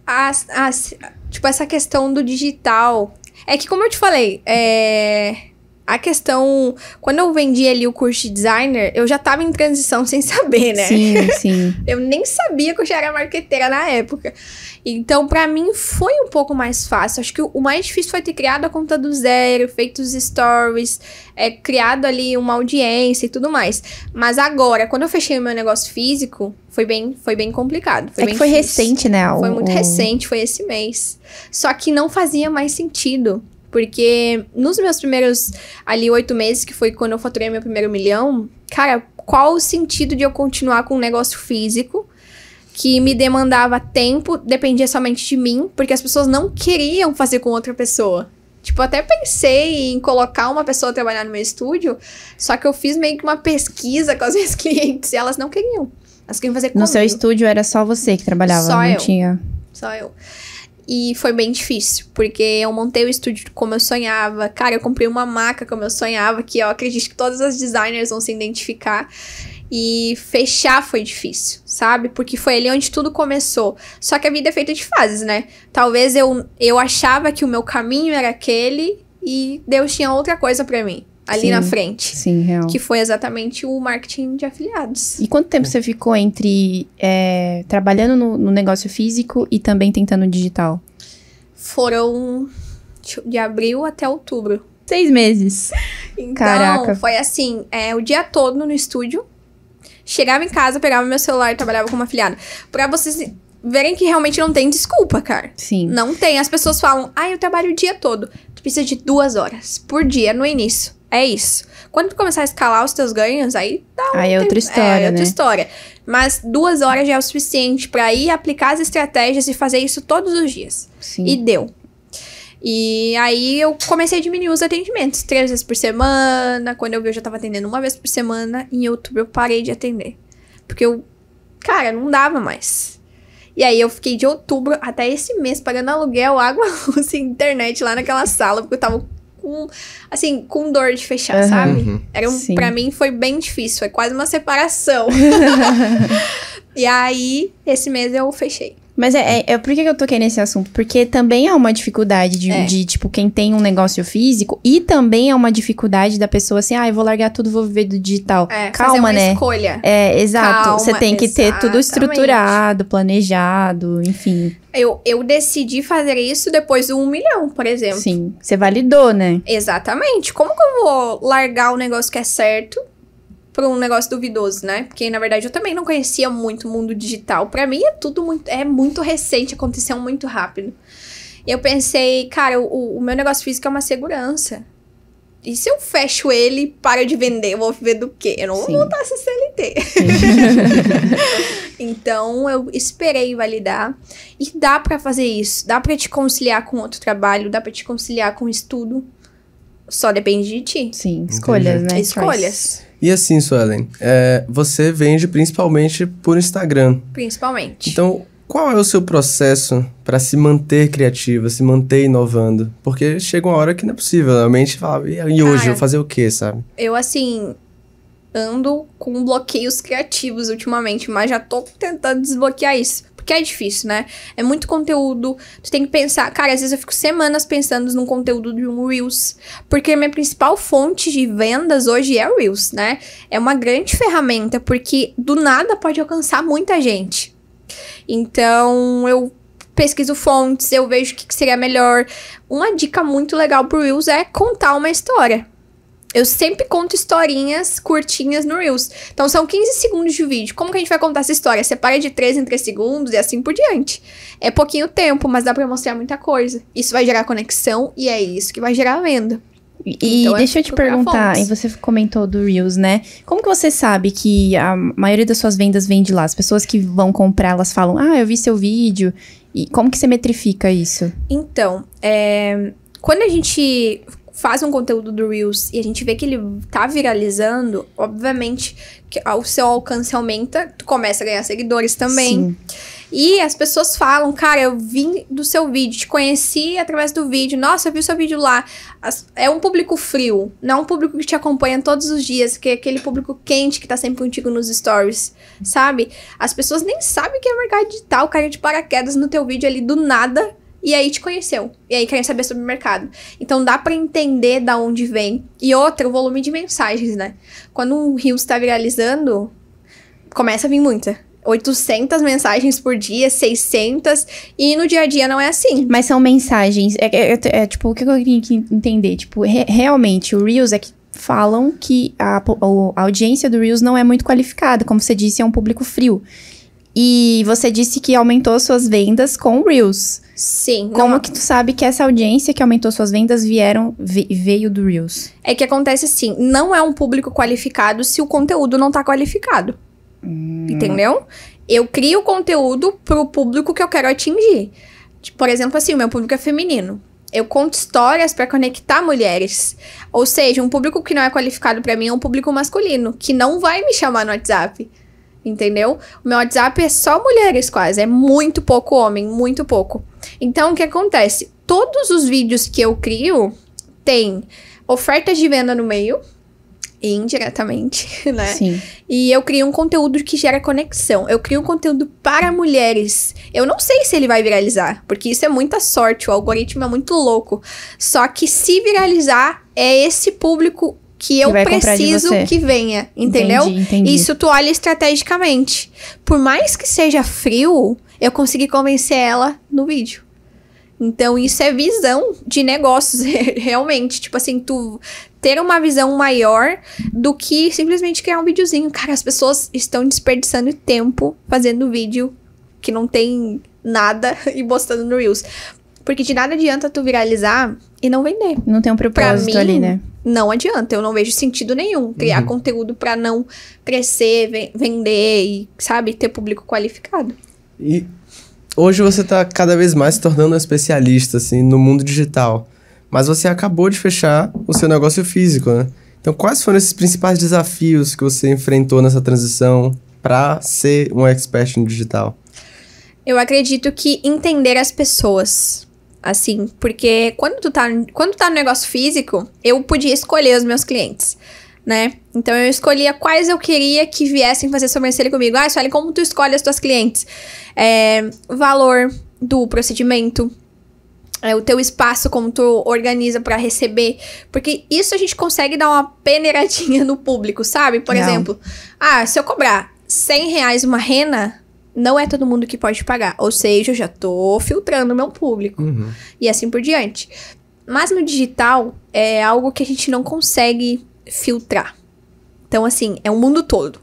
as- as- tipo, essa questão do digital é que, como eu te falei, é a questão. Quando eu vendi ali o curso de designer, eu já tava em transição sem saber, né? Sim, sim. eu nem sabia que eu já era marqueteira na época. Então, para mim, foi um pouco mais fácil. Acho que o mais difícil foi ter criado a conta do zero, feito os stories, é, criado ali uma audiência e tudo mais. Mas agora, quando eu fechei o meu negócio físico, foi bem, foi bem complicado. Foi é bem que foi difícil. recente, né? O... Foi muito recente, foi esse mês. Só que não fazia mais sentido. Porque nos meus primeiros ali oito meses, que foi quando eu faturei meu primeiro milhão, cara, qual o sentido de eu continuar com um negócio físico que me demandava tempo, dependia somente de mim, porque as pessoas não queriam fazer com outra pessoa. Tipo, até pensei em colocar uma pessoa trabalhar no meu estúdio, só que eu fiz meio que uma pesquisa com as minhas clientes e elas não queriam. Elas queriam fazer comigo. No seu estúdio era só você que trabalhava, só não eu. tinha. Só eu. E foi bem difícil, porque eu montei o estúdio como eu sonhava. Cara, eu comprei uma maca como eu sonhava, que eu acredito que todas as designers vão se identificar. E fechar foi difícil, sabe? Porque foi ali onde tudo começou. Só que a vida é feita de fases, né? Talvez eu, eu achava que o meu caminho era aquele e Deus tinha outra coisa para mim ali sim, na frente. Sim, real. Que foi exatamente o marketing de afiliados. E quanto tempo hum. você ficou entre é, trabalhando no, no negócio físico e também tentando digital? Foram de abril até outubro. Seis meses. Então, Caraca. foi assim, é, o dia todo no estúdio. Chegava em casa, pegava meu celular e trabalhava como afiliada. Pra vocês verem que realmente não tem desculpa, cara. Sim. Não tem. As pessoas falam, ah, eu trabalho o dia todo. Tu precisa de duas horas por dia no início. É isso. Quando tu começar a escalar os teus ganhos, aí dá um Aí é outra é, história. É, é outra né? história. Mas duas horas já é o suficiente para ir aplicar as estratégias e fazer isso todos os dias. Sim. E deu. E aí eu comecei a diminuir os atendimentos, três vezes por semana. Quando eu vi, eu já tava atendendo uma vez por semana. Em outubro eu parei de atender. Porque eu, cara, não dava mais. E aí eu fiquei de outubro até esse mês pagando aluguel, água, luz e internet lá naquela sala, porque eu tava com, assim, com dor de fechar, uhum. sabe? Era um, pra mim foi bem difícil, foi quase uma separação. e aí, esse mês eu fechei. Mas é, é, é por que eu toquei nesse assunto? Porque também é uma dificuldade de, é. de, tipo, quem tem um negócio físico e também é uma dificuldade da pessoa assim, ah, eu vou largar tudo, vou viver do digital. É, Calma, uma né? escolha. É, exato. Calma, Você tem que exatamente. ter tudo estruturado, planejado, enfim. Eu, eu decidi fazer isso depois do um milhão, por exemplo. Sim. Você validou, né? Exatamente. Como que eu vou largar o negócio que é certo para um negócio duvidoso, né? Porque na verdade eu também não conhecia muito o mundo digital. Para mim é tudo muito é muito recente, aconteceu muito rápido. E eu pensei, cara, o, o meu negócio físico é uma segurança. E se eu fecho ele para de vender, eu vou viver do quê? Eu não Sim. vou voltar a ser CLT. então, eu esperei validar. E dá para fazer isso. Dá para te conciliar com outro trabalho, dá para te conciliar com estudo. Só depende de ti. Sim, escolhas, Entendi. né? Escolhas. E assim, Suelen, é, você vende principalmente por Instagram. Principalmente. Então, qual é o seu processo para se manter criativa, se manter inovando? Porque chega uma hora que não é possível, a mente fala, e hoje, eu fazer o quê, sabe? Eu, assim, ando com bloqueios criativos ultimamente, mas já tô tentando desbloquear isso. Porque é difícil, né? É muito conteúdo. Tu tem que pensar. Cara, às vezes eu fico semanas pensando num conteúdo de um Reels. Porque minha principal fonte de vendas hoje é o Reels, né? É uma grande ferramenta, porque do nada pode alcançar muita gente. Então, eu pesquiso fontes, eu vejo o que, que seria melhor. Uma dica muito legal pro Reels é contar uma história. Eu sempre conto historinhas curtinhas no Reels. Então são 15 segundos de vídeo. Como que a gente vai contar essa história? Separa de 3 em 3 segundos e assim por diante. É pouquinho tempo, mas dá para mostrar muita coisa. Isso vai gerar conexão e é isso que vai gerar venda. E então, é deixa eu te perguntar, e você comentou do Reels, né? Como que você sabe que a maioria das suas vendas vem de lá? As pessoas que vão comprar, elas falam, ah, eu vi seu vídeo. E como que você metrifica isso? Então, é, quando a gente faz um conteúdo do Reels e a gente vê que ele tá viralizando, obviamente que o seu alcance aumenta, tu começa a ganhar seguidores também. Sim. E as pessoas falam, cara, eu vim do seu vídeo, te conheci através do vídeo, nossa, eu vi o seu vídeo lá. As, é um público frio, não é um público que te acompanha todos os dias, que é aquele público quente que tá sempre contigo nos stories, sabe? As pessoas nem sabem é o que é mercado digital, cair de paraquedas no teu vídeo ali do nada e aí te conheceu. E aí querem saber sobre o mercado. Então dá para entender da onde vem. E outra, o volume de mensagens, né? Quando um rio está viralizando, começa a vir muita. 800 mensagens por dia, 600, e no dia a dia não é assim. Mas são mensagens, é, é, é, é tipo, o que eu tenho que entender? Tipo, re realmente, o Reels é que falam que a, a, audiência do Reels não é muito qualificada, como você disse, é um público frio. E você disse que aumentou suas vendas com Reels. Sim. Como não... que tu sabe que essa audiência que aumentou suas vendas vieram veio do Reels? É que acontece assim, não é um público qualificado se o conteúdo não tá qualificado. Hum. Entendeu? Eu crio conteúdo pro público que eu quero atingir. Tipo, por exemplo, assim, o meu público é feminino. Eu conto histórias para conectar mulheres. Ou seja, um público que não é qualificado para mim é um público masculino, que não vai me chamar no WhatsApp entendeu? O meu WhatsApp é só mulheres quase, é muito pouco homem, muito pouco. Então, o que acontece? Todos os vídeos que eu crio tem ofertas de venda no meio, indiretamente, né? Sim. E eu crio um conteúdo que gera conexão. Eu crio um conteúdo para mulheres. Eu não sei se ele vai viralizar, porque isso é muita sorte, o algoritmo é muito louco. Só que se viralizar, é esse público que eu que preciso que venha, entendeu? Entendi, entendi. Isso tu olha estrategicamente. Por mais que seja frio, eu consegui convencer ela no vídeo. Então, isso é visão de negócios, realmente. Tipo assim, tu ter uma visão maior do que simplesmente criar um videozinho. Cara, as pessoas estão desperdiçando tempo fazendo vídeo que não tem nada e postando no Reels. Porque de nada adianta tu viralizar e não vender. Não tem um propósito pra mim, ali, né? Não adianta, eu não vejo sentido nenhum criar uhum. conteúdo para não crescer, vender e, sabe, ter público qualificado. E hoje você tá cada vez mais se tornando um especialista, assim, no mundo digital. Mas você acabou de fechar o seu negócio físico, né? Então, quais foram esses principais desafios que você enfrentou nessa transição para ser um expert no digital? Eu acredito que entender as pessoas assim, porque quando tu tá, quando tá no negócio físico, eu podia escolher os meus clientes, né? Então eu escolhia quais eu queria que viessem fazer sobrancelha comigo. Ah, Sueli, como tu escolhe as tuas clientes? É, valor do procedimento, é, o teu espaço, como tu organiza para receber. Porque isso a gente consegue dar uma peneiradinha no público, sabe? Por Não. exemplo, ah, se eu cobrar 100 reais uma rena, não é todo mundo que pode pagar. Ou seja, eu já tô filtrando meu público. Uhum. E assim por diante. Mas no digital é algo que a gente não consegue filtrar. Então, assim, é o um mundo todo.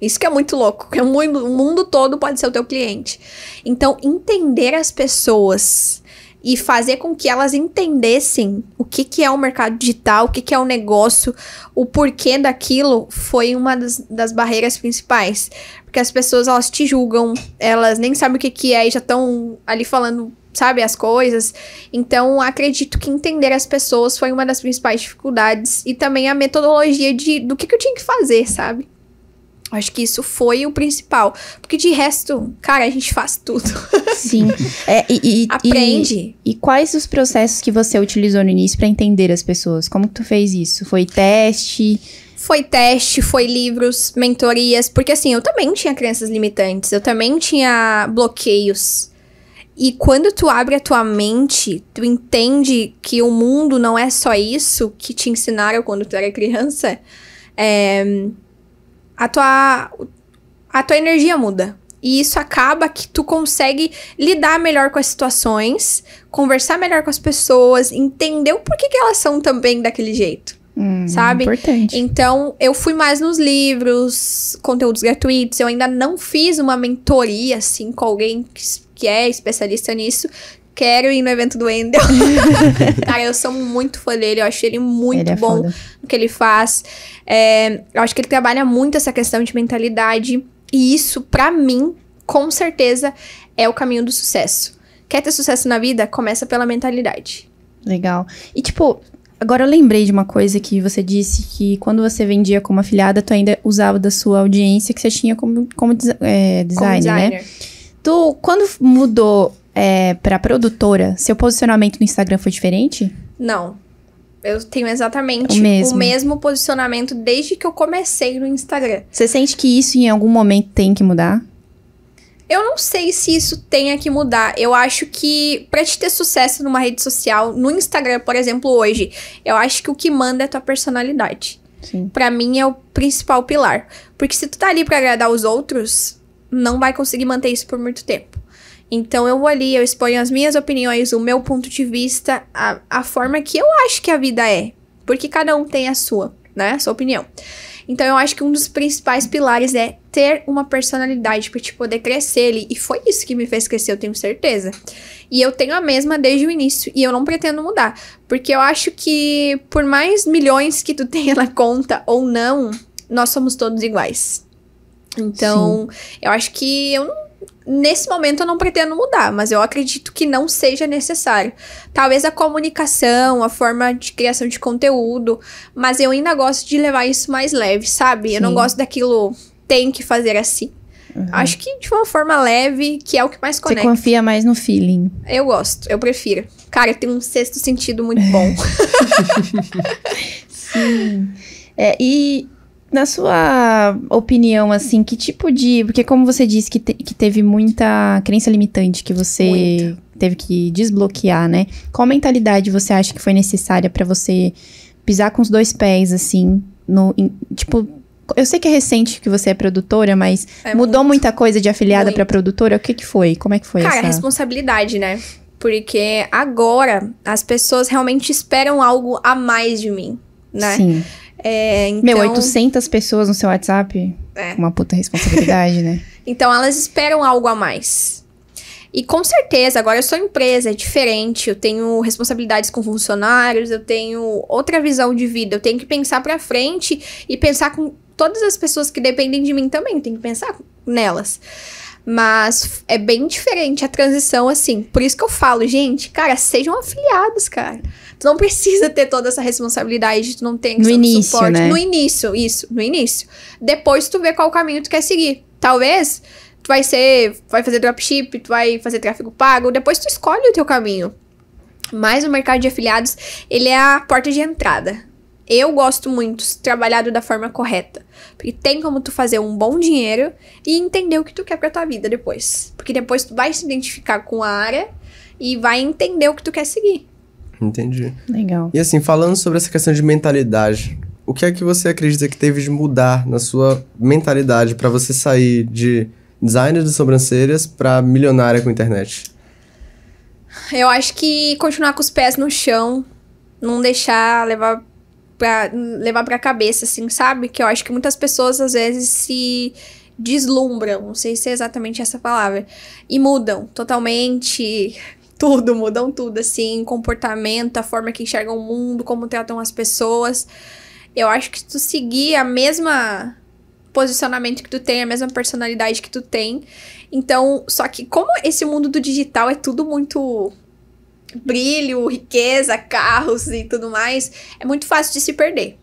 Isso que é muito louco, que o é mundo, o mundo todo pode ser o teu cliente. Então, entender as pessoas e fazer com que elas entendessem o que, que é o mercado digital, o que, que é o negócio, o porquê daquilo, foi uma das, das barreiras principais. Porque as pessoas, elas te julgam, elas nem sabem o que, que é e já estão ali falando, sabe, as coisas. Então, acredito que entender as pessoas foi uma das principais dificuldades e também a metodologia de, do que, que eu tinha que fazer, sabe? Acho que isso foi o principal. Porque de resto, cara, a gente faz tudo. Sim. É, e, e, Aprende. E, e, quais os processos que você utilizou no início para entender as pessoas? Como que tu fez isso? Foi teste? Foi teste, foi livros, mentorias. Porque assim, eu também tinha crenças limitantes. Eu também tinha bloqueios. E quando tu abre a tua mente, tu entende que o mundo não é só isso que te ensinaram quando tu era criança. É a tua, a tua energia muda. E isso acaba que tu consegue lidar melhor com as situações, conversar melhor com as pessoas, entender o porquê que elas são também daquele jeito. Hum, sabe? Importante. Então, eu fui mais nos livros, conteúdos gratuitos. Eu ainda não fiz uma mentoria, assim, com alguém que, que é especialista nisso quero ir no evento do Endel. Cara, eu sou muito fã dele, eu acho ele muito ele é bom foda. no que ele faz. É, eu acho que ele trabalha muito essa questão de mentalidade. E isso, para mim, com certeza, é o caminho do sucesso. Quer ter sucesso na vida? Começa pela mentalidade. Legal. E tipo, Agora eu lembrei de uma coisa que você disse que quando você vendia como afiliada, tu ainda usava da sua audiência que você tinha como, como, é, né? como designer, né? Tu, quando mudou é, pra produtora, seu posicionamento no Instagram foi diferente? Não. Eu tenho exatamente o mesmo. o mesmo posicionamento desde que eu comecei no Instagram. Você sente que isso em algum momento tem que mudar? Eu não sei se isso tenha que mudar. Eu acho que para te ter sucesso numa rede social, no Instagram, por exemplo, hoje, eu acho que o que manda é a tua personalidade. Para mim é o principal pilar, porque se tu tá ali para agradar os outros, não vai conseguir manter isso por muito tempo. Então eu vou ali, eu exponho as minhas opiniões, o meu ponto de vista, a, a forma que eu acho que a vida é. Porque cada um tem a sua, né? A sua opinião. Então eu acho que um dos principais pilares é ter uma personalidade para te poder crescer ali. E foi isso que me fez crescer, eu tenho certeza. E eu tenho a mesma desde o início e eu não pretendo mudar, porque eu acho que por mais milhões que tu tenha na conta ou não, nós somos todos iguais. Então, Sim. eu acho que eu não nesse momento eu não pretendo mudar, mas eu acredito que não seja necessário. Talvez a comunicação, a forma de criação de conteúdo, mas eu ainda gosto de levar isso mais leve, sabe? Sim. Eu não gosto daquilo tem que fazer assim. Uhum. Acho que de uma forma leve, que é o que mais conecta. Você confia mais no feeling. Eu gosto, eu prefiro. Cara, tem um sexto sentido muito bom. Sim. É, e na sua opinião, assim, que tipo de. Porque, como você disse que, te, que teve muita crença limitante que você Muito. teve que desbloquear, né? Qual mentalidade você acha que foi necessária para você pisar com os dois pés, assim? No, em, tipo, eu sei que é recente que você é produtora, mas é mudou muito, muita coisa de afiliada para produtora. O que que foi? Como é que foi Cara, essa? responsabilidade, né? Porque agora as pessoas realmente esperam algo a mais de mim, né? Sim. É, então... Meu, 800 pessoas no seu WhatsApp? É. Uma puta responsabilidade, né? Então elas esperam algo a mais. E com certeza, agora eu sou empresa, é diferente, eu tenho responsabilidades com funcionários, eu tenho outra visão de vida, eu tenho que pensar pra frente e pensar com todas as pessoas que dependem de mim também, tem que pensar nelas. Mas é bem diferente a transição, assim. Por isso que eu falo, gente, cara, sejam afiliados, cara. Tu não precisa ter toda essa responsabilidade, tu não tem no início, suporte. Né? No início, isso, no início. Depois tu vê qual caminho tu quer seguir. Talvez tu vai ser, vai fazer dropship, tu vai fazer tráfego pago, depois tu escolhe o teu caminho. Mas o mercado de afiliados, ele é a porta de entrada. Eu gosto muito trabalhado da forma correta. Porque tem como tu fazer um bom dinheiro e entender o que tu quer pra tua vida depois. Porque depois tu vai se identificar com a área e vai entender o que tu quer seguir. Entendi. Legal. E assim, falando sobre essa questão de mentalidade, o que é que você acredita que teve de mudar na sua mentalidade para você sair de designer de sobrancelhas para milionária com internet? Eu acho que continuar com os pés no chão, não deixar levar pra levar pra cabeça, assim, sabe? Que eu acho que muitas pessoas às vezes se deslumbram, não sei se é exatamente essa palavra, e mudam totalmente tudo, mudam tudo, assim, comportamento, a forma que enxergam o mundo, como tratam as pessoas. Eu acho que tu seguir a mesma posicionamento que tu tem, a mesma personalidade que tu tem. Então, só que como esse mundo do digital é tudo muito brilho, riqueza, carros e tudo mais, é muito fácil de se perder.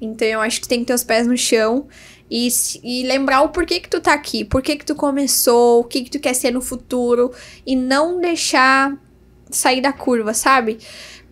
Então eu acho que tem que ter os pés no chão e, e lembrar o porquê que tu tá aqui, porquê que tu começou, o que que tu quer ser no futuro e não deixar sair da curva, sabe?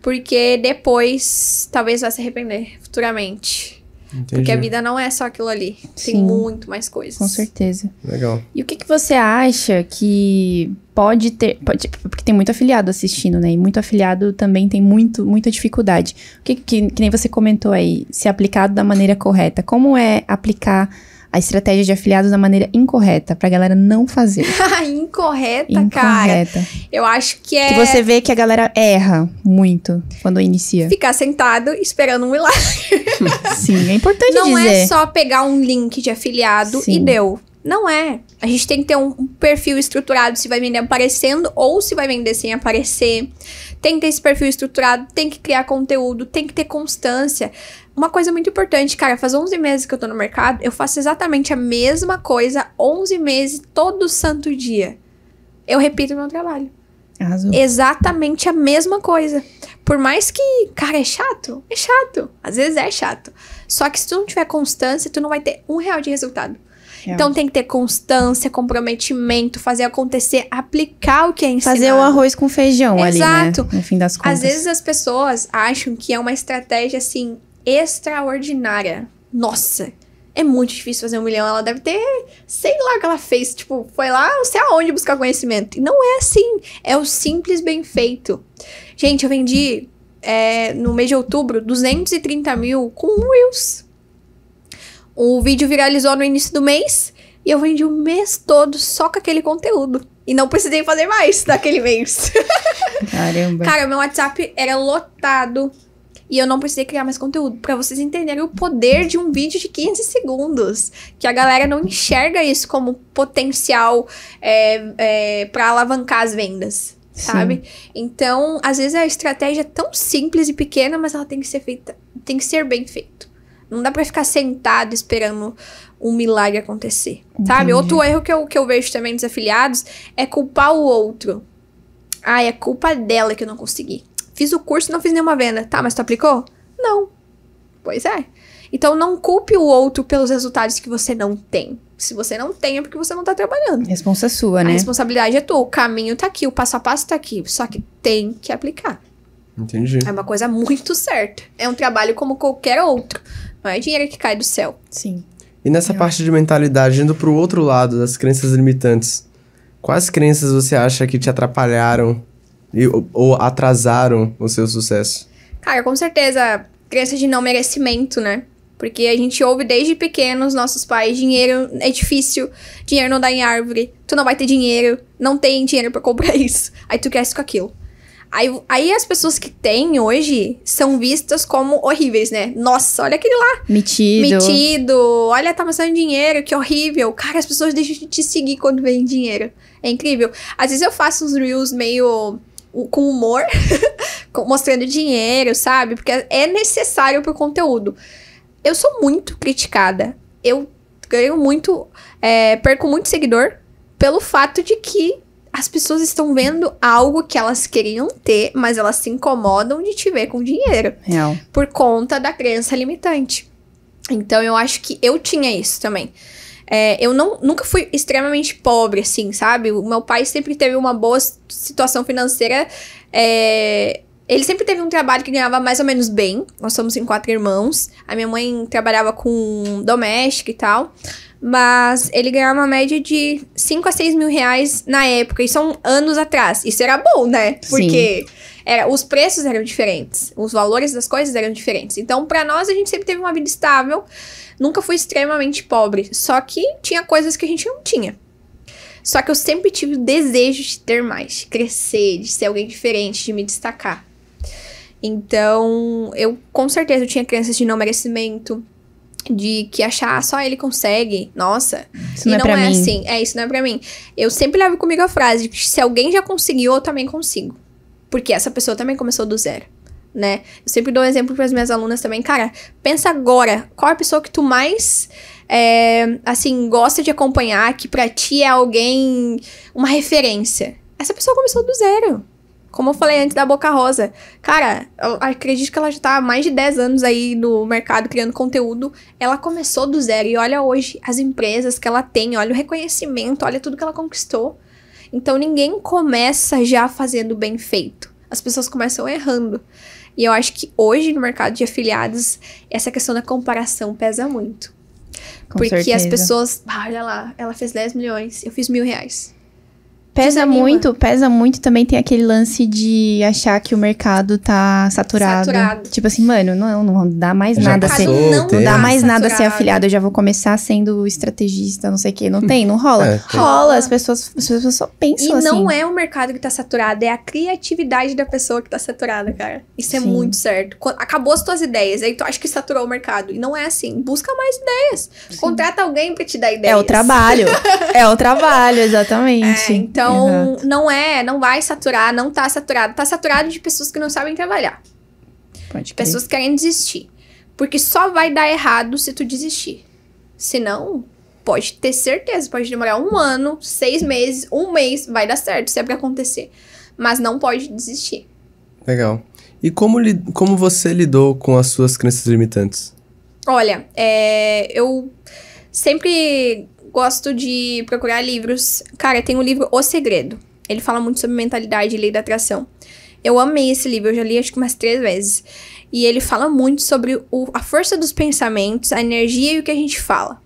Porque depois talvez vai se arrepender futuramente. Entendi. Porque a vida não é só aquilo ali. Tem Sim, muito mais coisas. Com certeza. Legal. E o que, que você acha que pode ter. Pode, porque tem muito afiliado assistindo, né? E muito afiliado também tem muito, muita dificuldade. O que, que, que nem você comentou aí, se aplicado da maneira correta, como é aplicar a estratégia de afiliados da maneira incorreta, pra galera não fazer. incorreta, ah, incorreta, cara. Eu acho que é. Que você vê que a galera erra muito quando inicia. Ficar sentado esperando um milagre. Sim, é importante não é dizer. Não é só pegar um link de afiliado Sim. e deu. Não é. A gente tem que ter um perfil estruturado se vai vender aparecendo ou se vai vender sem aparecer. Tem que ter esse perfil estruturado, tem que criar conteúdo, tem que ter constância. Uma coisa muito importante, cara, faz 11 meses que eu tô no mercado, eu faço exatamente a mesma coisa 11 meses todo santo dia. Eu repito o meu trabalho. Azul. Exatamente a mesma coisa. Por mais que, cara, é chato, é chato. Às vezes é chato. Só que se tu não tiver constância, tu não vai ter um real de resultado. Então tem que ter constância, comprometimento, fazer acontecer, aplicar o que é ensinado. Fazer o arroz com feijão Exato. ali, né? No fim das contas. Às vezes as pessoas acham que é uma estratégia, assim, extraordinária. Nossa, é muito difícil fazer um milhão. Ela deve ter, sei lá o que ela fez. Tipo, foi lá, não sei aonde buscar conhecimento. E não é assim. É o simples bem feito. Gente, eu vendi é, no mês de outubro 230 mil com Reels. O vídeo viralizou no início do mês e eu vendi o mês todo só com aquele conteúdo. E não precisei fazer mais naquele mês. Caramba. Cara, meu WhatsApp era lotado e eu não precisei criar mais conteúdo. para vocês entenderem o poder de um vídeo de 15 segundos. Que a galera não enxerga isso como potencial é, é para alavancar as vendas. Sabe? Sim. Então, às vezes a estratégia é tão simples e pequena, mas ela tem que ser feita, tem que ser bem feito. Não dá pra ficar sentado esperando um milagre acontecer. Entendi. Sabe? Outro erro que eu, que eu vejo também dos afiliados é culpar o outro. Ah, é culpa dela que eu não consegui. Fiz o curso e não fiz nenhuma venda. Tá, mas tu aplicou? Não. Pois é. Então não culpe o outro pelos resultados que você não tem. Se você não tem, é porque você não tá trabalhando. Responsa é sua, né? A responsabilidade é tua. O caminho tá aqui, o passo a passo tá aqui. Só que tem que aplicar. Entendi. É uma coisa muito certa. É um trabalho como qualquer outro. Não é dinheiro que cai do céu. Sim. E nessa parte de mentalidade, indo pro outro lado das crenças limitantes, quais crenças você acha que te atrapalharam e, ou, ou atrasaram o seu sucesso? Cara, com certeza, crença de não merecimento, né? Porque a gente ouve desde pequeno nossos pais: dinheiro é difícil, dinheiro não dá em árvore, tu não vai ter dinheiro, não tem dinheiro para comprar isso. Aí tu cresce com aquilo. Aí, aí as pessoas que têm hoje são vistas como horríveis, né? Nossa, olha aquele lá. Metido. Metido. Olha, tá mostrando dinheiro, que horrível. Cara, as pessoas deixam de te seguir quando vem dinheiro. É incrível. Às vezes eu faço uns reels meio uh, com humor, mostrando dinheiro, sabe? Porque é necessário pro conteúdo. Eu sou muito criticada. Eu ganho muito, é, perco muito seguidor pelo fato de que as pessoas estão vendo algo que elas queriam ter, mas elas se incomodam de te ver com dinheiro. Real. Por conta da crença limitante. Então eu acho que eu tinha isso também. É, eu não, nunca fui extremamente pobre, assim, sabe? O meu pai sempre teve uma boa situação financeira. É, ele sempre teve um trabalho que ganhava mais ou menos bem. Nós somos em quatro irmãos. A minha mãe trabalhava com doméstica e tal mas ele ganhava uma média de 5 a 6 mil reais na época, e são anos atrás. Isso era bom, né? Porque era, os preços eram diferentes, os valores das coisas eram diferentes. Então, para nós, a gente sempre teve uma vida estável, nunca fui extremamente pobre, só que tinha coisas que a gente não tinha. Só que eu sempre tive o desejo de ter mais, de crescer, de ser alguém diferente, de me destacar. Então, eu com certeza eu tinha crenças de não merecimento, de que achar ah, só ele consegue. Nossa, isso e não, é, não é assim. É, isso não é pra mim. Eu sempre levo comigo a frase de tipo, que se alguém já conseguiu, eu também consigo. Porque essa pessoa também começou do zero. Né? Eu sempre dou um exemplo para as minhas alunas também. Cara, pensa agora, qual é a pessoa que tu mais é, assim gosta de acompanhar, que para ti é alguém, uma referência? Essa pessoa começou do zero. Como eu falei antes da Boca Rosa, cara, eu acredito que ela já tá há mais de 10 anos aí no mercado criando conteúdo. Ela começou do zero e olha hoje as empresas que ela tem, olha o reconhecimento, olha tudo que ela conquistou. Então ninguém começa já fazendo bem feito. As pessoas começam errando. E eu acho que hoje no mercado de afiliados, essa questão da comparação pesa muito. Com Porque certeza. as pessoas, ah, olha lá, ela fez 10 milhões, eu fiz mil reais. Pesa muito, pesa muito. Também tem aquele lance de achar que o mercado tá saturado. saturado. Tipo assim, mano, não, não dá mais já nada ser. Não, não dá tá mais saturado. nada ser afiliado. Eu já vou começar sendo estrategista, não sei o quê. Não tem, não rola. É, Rola, as ah. pessoas, as pessoas só pensam e assim. E não é o mercado que tá saturado, é a criatividade da pessoa que tá saturada, cara. Isso é Sim. muito certo. Acabou as tuas ideias, aí tu acha que saturou o mercado. E não é assim. Busca mais ideias. Sim. Contrata alguém pra te dar ideias. É o trabalho. é o trabalho, exatamente. É, então então, Exato. não é, não vai saturar, não tá saturado. Tá saturado de pessoas que não sabem trabalhar. Pode Pessoas querem desistir. Porque só vai dar errado se tu desistir. Senão, pode ter certeza, pode demorar um ano, seis meses, um mês, vai dar certo, se é pra acontecer. Mas não pode desistir. Legal. E como, li, como você lidou com as suas crenças limitantes? Olha, é, eu sempre gosto de procurar livros. Cara, tem o livro O Segredo. Ele fala muito sobre mentalidade e lei da atração. Eu amei esse livro, eu já li acho que umas três vezes. E ele fala muito sobre o, a força dos pensamentos, a energia e o que a gente fala.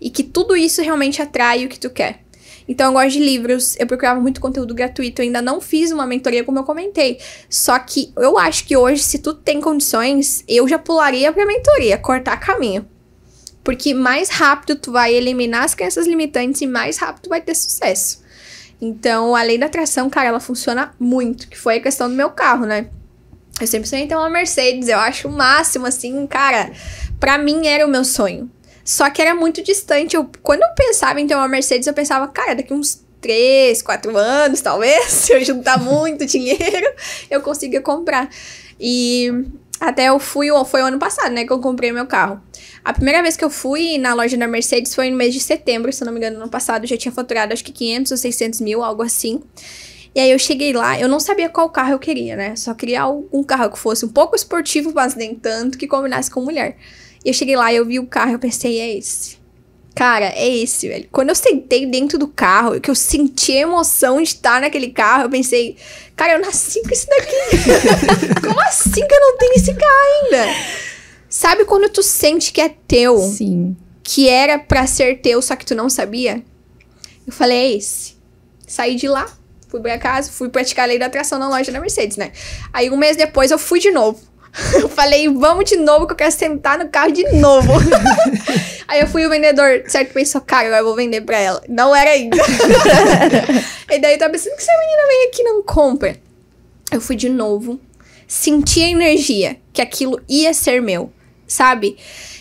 E que tudo isso realmente atrai o que tu quer. Então eu gosto de livros, eu procurava muito conteúdo gratuito, eu ainda não fiz uma mentoria como eu comentei. Só que eu acho que hoje, se tu tem condições, eu já pularia pra mentoria, cortar caminho. Porque mais rápido tu vai eliminar as crenças limitantes e mais rápido tu vai ter sucesso. Então, a lei da atração, cara, ela funciona muito. Que foi a questão do meu carro, né? Eu sempre sonhei ter uma Mercedes. Eu acho o máximo, assim, cara. Pra mim era o meu sonho. Só que era muito distante. Eu, quando eu pensava em ter uma Mercedes, eu pensava, cara, daqui uns 3, 4 anos, talvez, se eu juntar muito dinheiro, eu consiga comprar. E até eu fui, foi o ano passado, né, que eu comprei meu carro. A primeira vez que eu fui na loja da Mercedes foi no mês de setembro, se não me engano, no passado. Eu já tinha faturado acho que 500 ou 600 mil, algo assim. E aí eu cheguei lá, eu não sabia qual carro eu queria, né? Só queria um carro que fosse um pouco esportivo, mas nem tanto, que combinasse com mulher. E eu cheguei lá, eu vi o carro, eu pensei, é esse. Cara, é esse, velho. Quando eu sentei dentro do carro, que eu senti a emoção de estar naquele carro, eu pensei, cara, eu nasci com isso daqui. Como assim que eu não tenho esse carro ainda? Sabe quando tu sente que é teu? Sim. Que era para ser teu, só que tu não sabia? Eu falei, é esse. Saí de lá, fui pra casa, fui praticar a lei da atração na loja da Mercedes, né? Aí um mês depois eu fui de novo. Eu falei, vamos de novo, que eu quero sentar no carro de novo. Aí eu fui o vendedor, certo? Pensou, cara, agora eu vou vender pra ela. Não era ainda. e daí eu tava pensando, que essa menina vem aqui não compra? Eu fui de novo, senti a energia que aquilo ia ser meu sabe?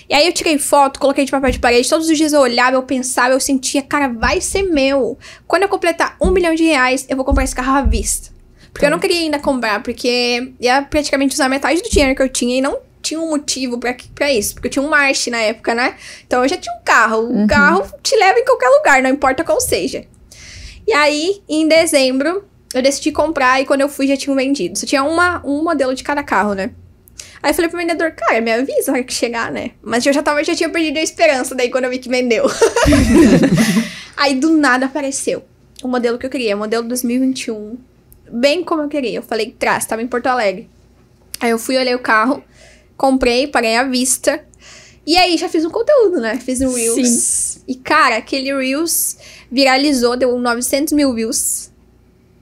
E aí eu tirei foto, coloquei de papel de parede, todos os dias eu olhava, eu pensava, eu sentia, cara, vai ser meu. Quando eu completar um milhão de reais, eu vou comprar esse carro à vista. Porque eu não queria ainda comprar, porque ia praticamente usar metade do dinheiro que eu tinha e não tinha um motivo para isso, porque eu tinha um March na época, né? Então eu já tinha um carro. O uhum. carro te leva em qualquer lugar, não importa qual seja. E aí, em dezembro, eu decidi comprar e quando eu fui já tinham vendido. Só tinha uma, um modelo de cada carro, né? Aí eu falei pro vendedor, cara, me avisa a hora que chegar, né? Mas eu já tava, já tinha perdido a esperança daí quando eu vi que vendeu. aí do nada apareceu o modelo que eu queria, modelo 2021. Bem como eu queria. Eu falei, traz, tava em Porto Alegre. Aí eu fui, olhei o carro, comprei, paguei à vista. E aí já fiz um conteúdo, né? Fiz um Reels. Sim. E cara, aquele Reels viralizou, deu 900 mil views.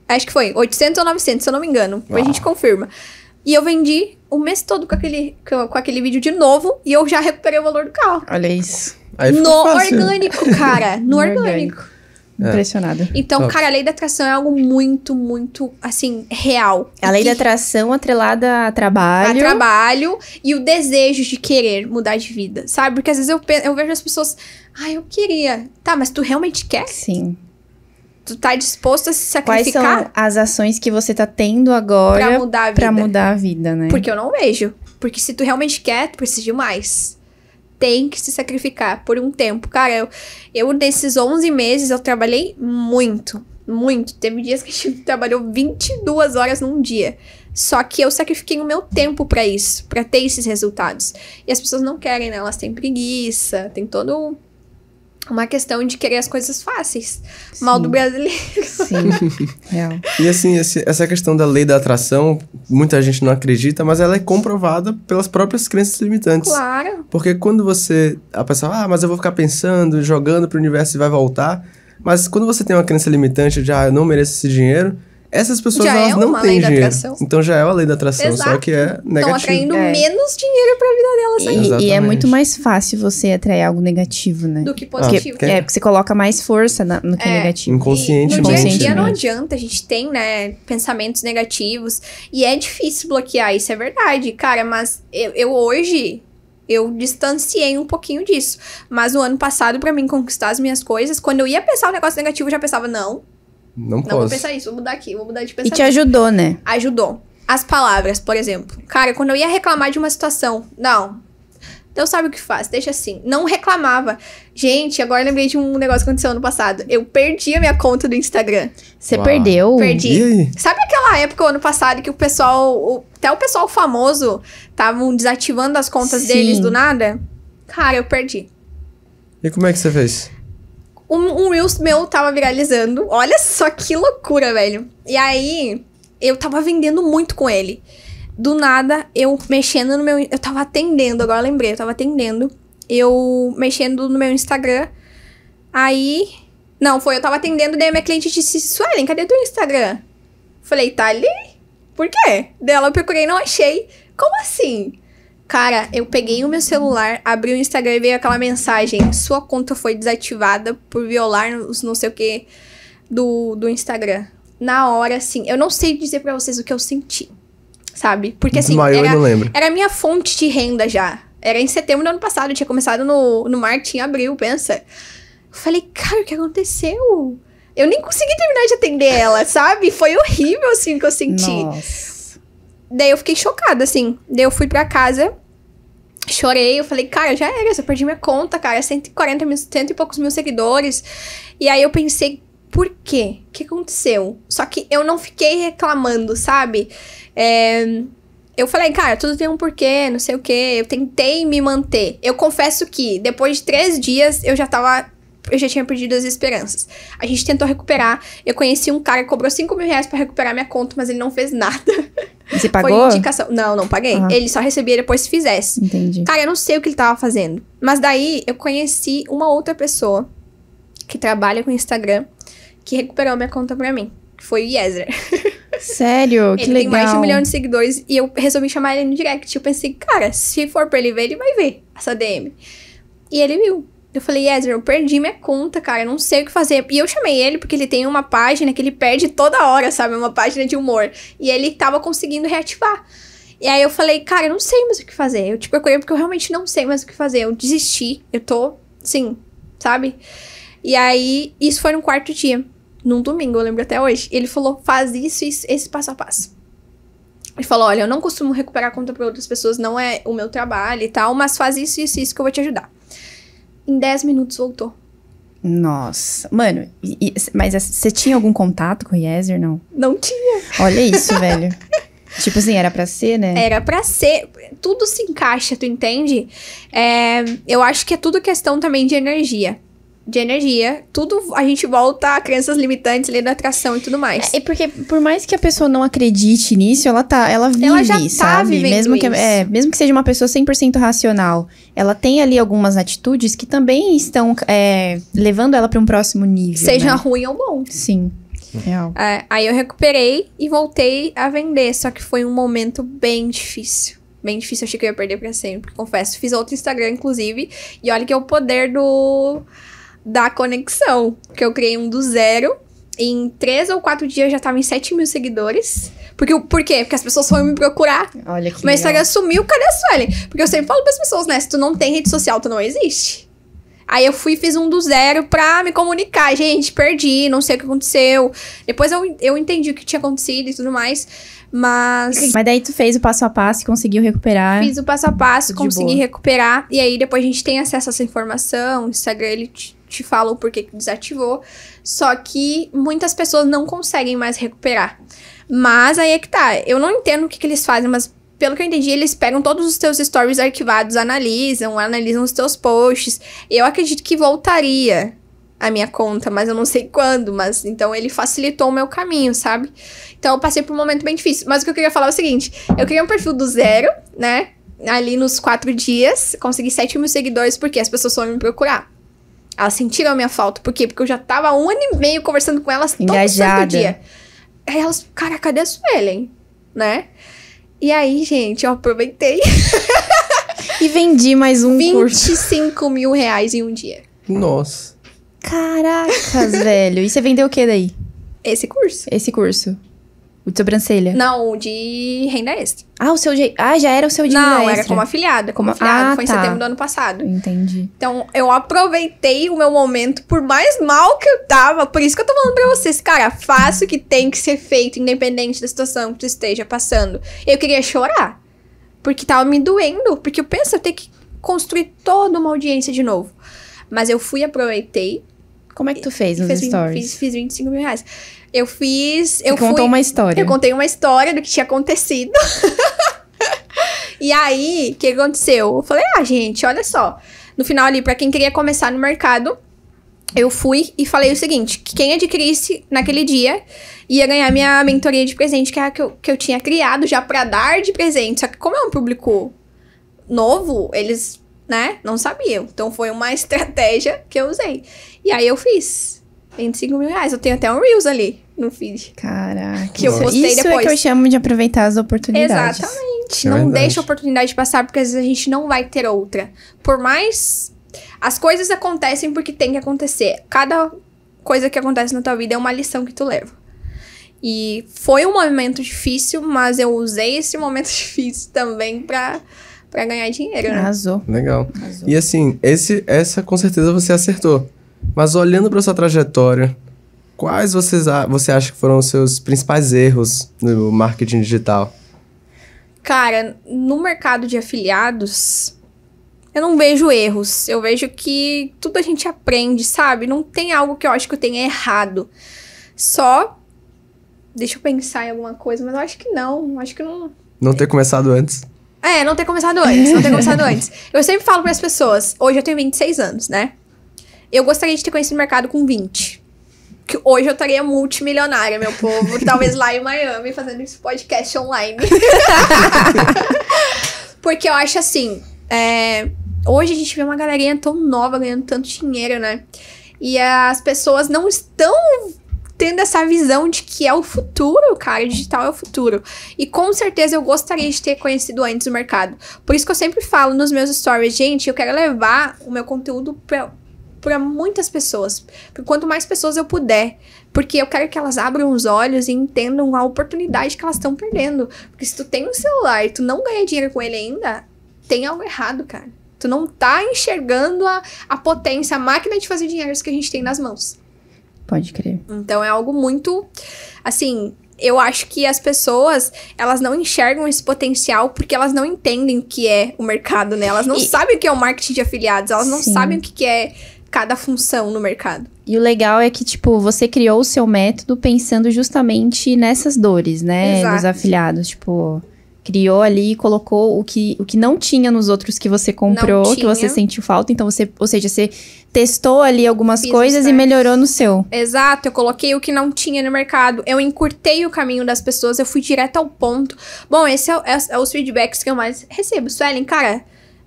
Acho que foi 800 ou 900, se eu não me engano. Depois a gente confirma. E eu vendi o mês todo com aquele, com aquele vídeo de novo e eu já recuperei o valor do carro. Olha isso. no fácil. orgânico, cara. No, no orgânico. É. Impressionada. Então, cara, a lei da atração é algo muito, muito, assim, real. A lei que... da atração atrelada a trabalho. A trabalho e o desejo de querer mudar de vida, sabe? Porque às vezes eu, eu vejo as pessoas, ai, ah, eu queria. Tá, mas tu realmente quer? Sim tu tá disposto a se sacrificar? Quais são as ações que você tá tendo agora pra mudar a vida, pra mudar a vida né? Porque eu não vejo. Porque se tu realmente quer, tu precisa de mais. Tem que se sacrificar por um tempo. Cara, eu, eu nesses 11 meses, eu trabalhei muito. Muito. Teve dias que a gente trabalhou 22 horas num dia. Só que eu sacrifiquei o meu tempo para isso, para ter esses resultados. E as pessoas não querem, né? Elas têm preguiça, tem todo uma questão de querer as coisas fáceis. Sim. Mal do brasileiro. Sim. é. E assim, esse, essa questão da lei da atração, muita gente não acredita, mas ela é comprovada pelas próprias crenças limitantes. Claro. Porque quando você. A pessoa, ah, mas eu vou ficar pensando, jogando pro universo e vai voltar. Mas quando você tem uma crença limitante de, ah, eu não mereço esse dinheiro, essas pessoas já elas é não têm dinheiro. Então já é uma lei da atração, Exato. só que é então negativo. Estão atraindo é. menos dinheiro para e, é muito mais fácil você atrair algo negativo, né? Do que ah, positivo. Ah, porque, é, porque você coloca mais força na, no que é, é. negativo. inconsciente No dia a dia né? não adianta, a gente tem, né, pensamentos negativos. E é difícil bloquear, isso é verdade, cara. Mas eu, eu hoje, eu distanciei um pouquinho disso. Mas o ano passado, para mim conquistar as minhas coisas, quando eu ia pensar um negócio negativo, eu já pensava, não. Não, não posso. vou pensar isso, vou mudar aqui, vou mudar de pensamento. E te ajudou, né? Ajudou. As palavras, por exemplo. Cara, quando eu ia reclamar de uma situação, não, então sabe o que faz, deixa assim. Não reclamava. Gente, agora lembrei de um negócio que aconteceu ano passado. Eu perdi a minha conta do Instagram. Você Uau. perdeu? Perdi. Sabe aquela época, ano passado, que o pessoal, o, até o pessoal famoso, estavam desativando as contas Sim. deles do nada? Cara, eu perdi. E como é que você fez? Um, um Reels meu tava viralizando. Olha só que loucura, velho. E aí, eu tava vendendo muito com ele do nada, eu mexendo no meu. Eu tava atendendo, agora eu lembrei, eu tava atendendo. Eu mexendo no meu Instagram. Aí. Não, foi, eu tava atendendo, daí a minha cliente disse: Suelen, cadê teu Instagram? Falei, tá ali? Por quê? Dela eu procurei não achei. Como assim? Cara, eu peguei o meu celular, abri o Instagram e veio aquela mensagem: Sua conta foi desativada por violar os não sei o que do, do Instagram. Na hora, assim, eu não sei dizer para vocês o que eu senti sabe? Porque assim, era, eu não lembro. era a minha fonte de renda já. Era em setembro do ano passado, eu tinha começado no, no marketing em abril, pensa. Eu falei, cara, o que aconteceu? Eu nem consegui terminar de atender ela, sabe? Foi horrível, assim, que eu senti. Nossa. Daí eu fiquei chocada, assim. Daí eu fui pra casa, chorei, eu falei, cara, já era, eu perdi minha conta, cara, 140 mil, cento e poucos mil seguidores. E aí eu pensei, por quê? O que aconteceu? Só que eu não fiquei reclamando, sabe? É, eu falei, cara, tudo tem um porquê, não sei o quê. Eu tentei me manter. Eu confesso que depois de três dias eu já tava. Eu já tinha perdido as esperanças. A gente tentou recuperar. Eu conheci um cara que cobrou 5 mil reais pra recuperar minha conta, mas ele não fez nada. Você pagou? Foi indicação. Não, não paguei. Uhum. Ele só recebia depois se fizesse. Entendi. Cara, eu não sei o que ele tava fazendo. Mas daí eu conheci uma outra pessoa que trabalha com Instagram, que recuperou minha conta pra mim. foi o Yezer. Sério? que ele legal. Ele tem mais de um milhão de seguidores e eu resolvi chamar ele no direct. Eu pensei, cara, se for pra ele ver, ele vai ver essa DM. E ele viu. Eu falei, Ezra, eu perdi minha conta, cara, eu não sei o que fazer. E eu chamei ele porque ele tem uma página que ele perde toda hora, sabe? Uma página de humor. E ele tava conseguindo reativar. E aí eu falei, cara, eu não sei mais o que fazer. Eu te procurei porque eu realmente não sei mais o que fazer. Eu desisti, eu tô, sim, sabe? E aí, isso foi no quarto dia, num domingo, eu lembro até hoje. Ele falou: faz isso, isso esse passo a passo. Ele falou: olha, eu não costumo recuperar conta para outras pessoas, não é o meu trabalho e tal, mas faz isso, isso, isso que eu vou te ajudar. Em 10 minutos voltou. Nossa, mano, e, mas é, você tinha algum contato com o Yezer, não? Não tinha. Olha isso, velho. tipo assim, era pra ser, né? Era pra ser. Tudo se encaixa, tu entende? É, eu acho que é tudo questão também de energia de energia. Tudo a gente volta a crenças limitantes, lei atração e tudo mais. É, e porque por mais que a pessoa não acredite nisso, ela tá, ela vive, ela já tá sabe? mesmo que é, mesmo que seja uma pessoa 100% racional, ela tem ali algumas atitudes que também estão é, levando ela para um próximo nível, seja né? ruim ou bom. Sim. Real. É, aí eu recuperei e voltei a vender, só que foi um momento bem difícil bem difícil, achei que eu ia perder pra sempre, confesso. Fiz outro Instagram, inclusive, e olha que é o poder do da conexão. Que eu criei um do zero. Em três ou quatro dias já tava em 7 mil seguidores. Porque, por quê? Porque as pessoas foram me procurar. Olha que. Mas Instagram sumiu, cadê a Suelen? Porque eu sempre falo as pessoas, né? Se tu não tem rede social, tu não existe. Aí eu fui e fiz um do zero pra me comunicar. Gente, perdi, não sei o que aconteceu. Depois eu, eu entendi o que tinha acontecido e tudo mais. Mas. Mas daí tu fez o passo a passo e conseguiu recuperar. Fiz o passo a passo, consegui boa. recuperar. E aí depois a gente tem acesso a essa informação. O Instagram ele te fala o porquê que desativou. Só que muitas pessoas não conseguem mais recuperar. Mas aí é que tá. Eu não entendo o que, que eles fazem, mas pelo que eu entendi, eles pegam todos os teus stories arquivados, analisam, analisam os teus posts. Eu acredito que voltaria a minha conta, mas eu não sei quando, mas então ele facilitou o meu caminho, sabe? Então eu passei por um momento bem difícil. Mas o que eu queria falar é o seguinte: eu criei um perfil do zero, né? Ali nos quatro dias, consegui 7 mil seguidores porque as pessoas foram me procurar. Elas sentiram a minha falta. Por quê? Porque eu já tava um ano e meio conversando com elas Engajada. todo dia. Aí elas, cara, cadê a Suelen? Né? E aí, gente, eu aproveitei. e vendi mais um 25 curso. 25 mil reais em um dia. Nossa. Caracas, velho. E você vendeu o que daí? Esse curso. Esse curso. O de sobrancelha? Não, de renda extra. Ah, o seu de... Ah, já era o seu de Não, renda extra. Não, era como afiliada. Como afiliada. Ah, foi tá. em setembro do ano passado. Entendi. Então, eu aproveitei o meu momento, por mais mal que eu tava. Por isso que eu tô falando pra vocês, cara, faça o que tem que ser feito, independente da situação que tu esteja passando. Eu queria chorar. Porque tava me doendo. Porque eu penso eu ter que construir toda uma audiência de novo. Mas eu fui, aproveitei. Como é que tu fez nos stories? Fiz, fiz 25 mil reais. Eu fiz. Eu Você fui, contou uma história. Eu contei uma história do que tinha acontecido. e aí, o que aconteceu? Eu falei, ah, gente, olha só. No final ali, para quem queria começar no mercado, eu fui e falei o seguinte: que quem adquirisse naquele dia ia ganhar minha mentoria de presente, que é a que eu, que eu tinha criado já para dar de presente. Só que, como é um público novo, eles, né, não sabiam. Então, foi uma estratégia que eu usei. E aí eu fiz. 25 mil reais. Eu tenho até um Reels ali no feed. Caraca. Que eu postei isso é depois. é que eu chamo de aproveitar as oportunidades. Exatamente. É não verdade. deixa a oportunidade passar, porque às vezes a gente não vai ter outra. Por mais... As coisas acontecem porque tem que acontecer. Cada coisa que acontece na tua vida é uma lição que tu leva. E foi um momento difícil, mas eu usei esse momento difícil também pra para ganhar dinheiro, né? Arrasou. Legal. Arrasou. E assim, esse, essa com certeza você acertou. Mas olhando para sua trajetória, quais vocês você acha que foram os seus principais erros no marketing digital? Cara, no mercado de afiliados, eu não vejo erros. Eu vejo que tudo a gente aprende, sabe? Não tem algo que eu acho que eu tenha errado. Só. Deixa eu pensar em alguma coisa, mas eu acho que não. Eu acho que não. Não ter começado antes. É, não ter começado antes, não ter começado antes. Eu sempre falo para as pessoas, hoje eu tenho 26 anos, né? Eu gostaria de ter conhecido o mercado com 20. Que hoje eu estaria multimilionária, meu povo. talvez lá em Miami, fazendo esse podcast online. Porque eu acho assim. É, hoje a gente vê uma galerinha tão nova ganhando tanto dinheiro, né? E as pessoas não estão tendo essa visão de que é o futuro, cara, digital é o futuro. E com certeza eu gostaria de ter conhecido antes o mercado. Por isso que eu sempre falo nos meus stories, gente, eu quero levar o meu conteúdo para para muitas pessoas. quanto mais pessoas eu puder. Porque eu quero que elas abram os olhos e entendam a oportunidade que elas estão perdendo. Porque se tu tem um celular e tu não ganha dinheiro com ele ainda, tem algo errado, cara. Tu não tá enxergando a, a potência, a máquina de fazer dinheiro que a gente tem nas mãos. Pode crer. Então é algo muito. Assim, eu acho que as pessoas, elas não enxergam esse potencial porque elas não entendem o que é o mercado, né? Elas não e... sabem o que é o marketing de afiliados, elas Sim. não sabem o que é cada função no mercado. E o legal é que, tipo, você criou o seu método pensando justamente nessas dores, né? Exato. Dos afiliados. Tipo, criou ali e colocou o que, o que não tinha nos outros que você comprou, que você sentiu falta. Então, você, ou seja, você testou ali algumas coisas e melhorou no seu. Exato, eu coloquei o que não tinha no mercado, eu encurtei o caminho das pessoas, eu fui direto ao ponto. Bom, esse é, é, é os feedbacks que eu mais recebo. Suelen, cara,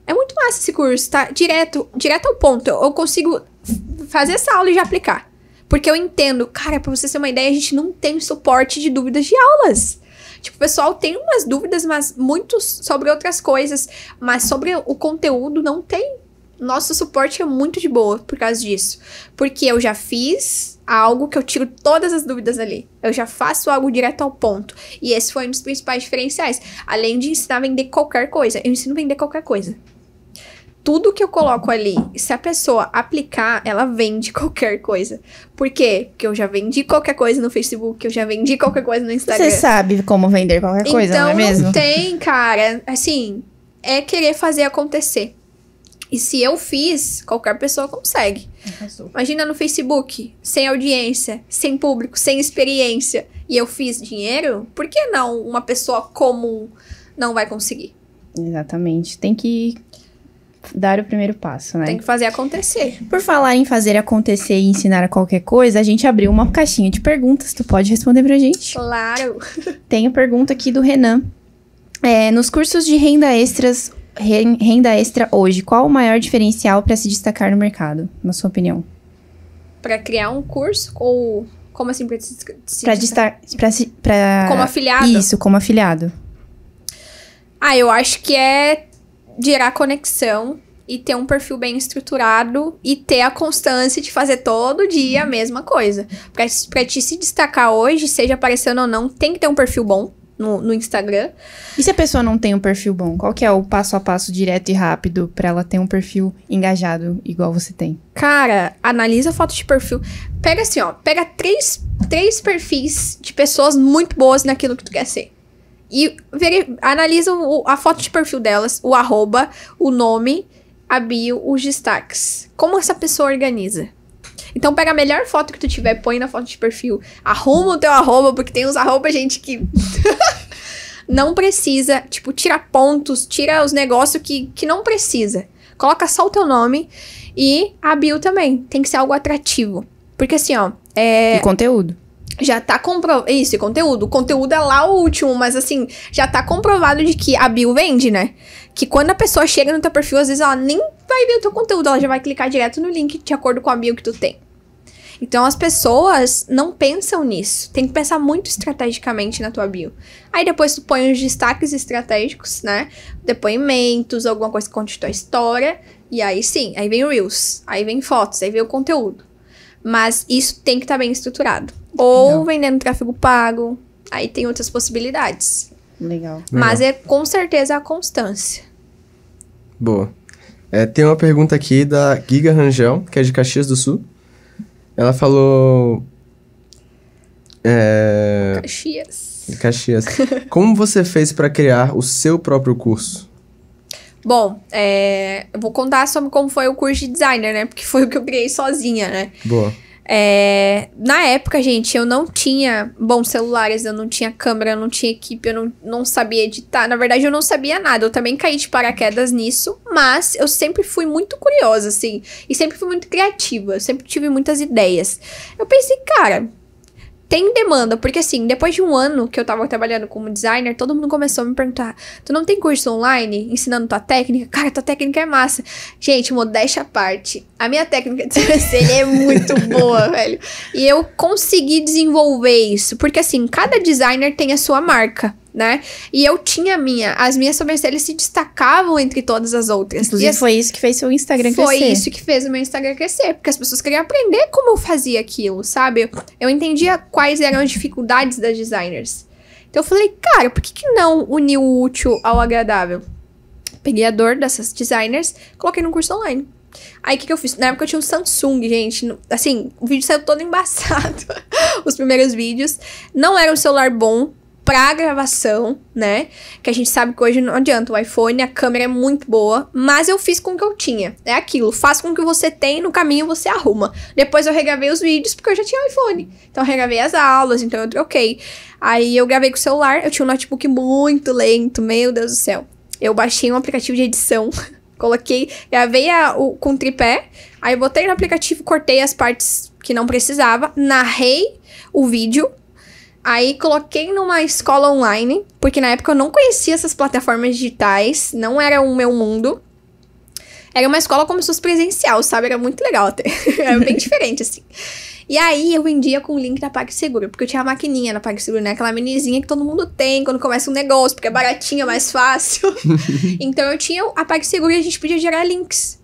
é muito massa esse curso, tá? Direto, direto ao ponto. Eu consigo fazer essa aula e já aplicar. Porque eu entendo, cara, pra você ter uma ideia, a gente não tem suporte de dúvidas de aulas. Tipo, o pessoal tem umas dúvidas, mas muito sobre outras coisas. Mas sobre o conteúdo não tem. Nosso suporte é muito de boa por causa disso. Porque eu já fiz algo que eu tiro todas as dúvidas ali. Eu já faço algo direto ao ponto. E esse foi um dos principais diferenciais. Além de ensinar a vender qualquer coisa. Eu ensino a vender qualquer coisa tudo que eu coloco ali, se a pessoa aplicar, ela vende qualquer coisa. Por quê? Porque eu já vendi qualquer coisa no Facebook, eu já vendi qualquer coisa no Instagram. Você sabe como vender qualquer coisa, não é então, mesmo? Não tem, cara. Assim, é querer fazer acontecer. E se eu fiz, qualquer pessoa consegue. Imagina no Facebook, sem audiência, sem público, sem experiência, e eu fiz dinheiro, por que não uma pessoa comum não vai conseguir? Exatamente. Tem que dar o primeiro passo, né? Tem que fazer acontecer. Por falar em fazer acontecer e ensinar a qualquer coisa, a gente abriu uma caixinha de perguntas. Tu pode responder pra gente? Claro! Tem a pergunta aqui do Renan. É, nos cursos de renda extras, renda extra hoje, qual o maior diferencial para se destacar no mercado, na sua opinião? Para criar um curso ou como assim para se, para destacar para como afiliado? Isso, como afiliado. Ah, eu acho que é gerar conexão e ter um perfil bem estruturado e ter a constância de fazer todo dia a mesma coisa. Pra, pra te se destacar hoje, seja aparecendo ou não, tem que ter um perfil bom no, no Instagram. E se a pessoa não tem um perfil bom, qual que é o passo a passo direto e rápido para ela ter um perfil engajado igual você tem? Cara, analisa a foto de perfil. Pega assim, ó, pega três, três perfis de pessoas muito boas naquilo que tu quer ser e analisa analisam o, a foto de perfil delas, o arroba, o nome, a bio, os destaques. Como essa pessoa organiza? Então pega a melhor foto que tu tiver, põe na foto de perfil, arruma o teu arroba, porque tem uns arroba, gente, que. não precisa, tipo, tira pontos, tira os negócios que, que não precisa. Coloca só o teu nome e a bio também. Tem que ser algo atrativo. Porque assim, ó. É... E conteúdo já tá comprovado. Isso, conteúdo. O conteúdo é lá o último, mas assim, já tá comprovado de que a bio vende, né? Que quando a pessoa chega no teu perfil, às vezes ela nem vai ver o teu conteúdo, ela já vai clicar direto no link de acordo com a bio que tu tem. Então as pessoas não pensam nisso. Tem que pensar muito estrategicamente na tua bio. Aí depois tu põe os destaques estratégicos, né? Depoimentos, alguma coisa que conte tua história. E aí sim, aí vem o Reels, aí vem fotos, aí vem o conteúdo. Mas isso tem que estar tá bem estruturado. Ou Legal. vendendo tráfego pago. Aí tem outras possibilidades. Legal. Mas Legal. é com certeza a constância. Boa. É, tem uma pergunta aqui da Giga Rangel, que é de Caxias do Sul. Ela falou. É... Caxias. Caxias. Como você fez para criar o seu próprio curso? Bom, é, eu vou contar sobre como foi o curso de designer, né? Porque foi o que eu criei sozinha, né? Boa. É, na época, gente, eu não tinha bons celulares, eu não tinha câmera, eu não tinha equipe, eu não, não sabia editar. Na verdade, eu não sabia nada. Eu também caí de paraquedas nisso, mas eu sempre fui muito curiosa, assim. E sempre fui muito criativa, eu sempre tive muitas ideias. Eu pensei, cara, tem demanda, porque assim, depois de um ano que eu tava trabalhando como designer, todo mundo começou a me perguntar: tu não tem curso online ensinando tua técnica? Cara, tua técnica é massa. Gente, modéstia à parte. A minha técnica de sobrancelha é muito boa, velho. E eu consegui desenvolver isso, porque assim, cada designer tem a sua marca né? E eu tinha minha, as minhas sobrancelhas se destacavam entre todas as outras. Inclusive, as... foi isso que fez seu Instagram foi crescer. Foi isso que fez o meu Instagram crescer, porque as pessoas queriam aprender como eu fazia aquilo, sabe? Eu entendia quais eram as dificuldades das designers. Então eu falei, cara, por que, que não unir o útil ao agradável? Peguei a dor dessas designers, coloquei num curso online. Aí o que, que eu fiz? Na época eu tinha um Samsung, gente. Assim, o vídeo saiu todo embaçado. os primeiros vídeos. Não era um celular bom, pra gravação, né? Que a gente sabe que hoje não adianta, o iPhone, a câmera é muito boa, mas eu fiz com o que eu tinha. É aquilo, faz com o que você tem, no caminho você arruma. Depois eu regravei os vídeos porque eu já tinha iPhone. Então eu regravei as aulas, então eu troquei. Aí eu gravei com o celular, eu tinha um notebook muito lento, meu Deus do céu. Eu baixei um aplicativo de edição, coloquei, gravei a, o, com tripé, aí botei no aplicativo, cortei as partes que não precisava, narrei o vídeo Aí coloquei numa escola online, porque na época eu não conhecia essas plataformas digitais, não era o meu mundo. Era uma escola como se fosse presencial, sabe? Era muito legal até. era bem diferente, assim. E aí eu vendia com o link da PagSeguro, porque eu tinha a maquininha na PagSeguro, né? Aquela menininha que todo mundo tem quando começa um negócio, porque é baratinha, é mais fácil. então eu tinha a PagSeguro e a gente podia gerar links.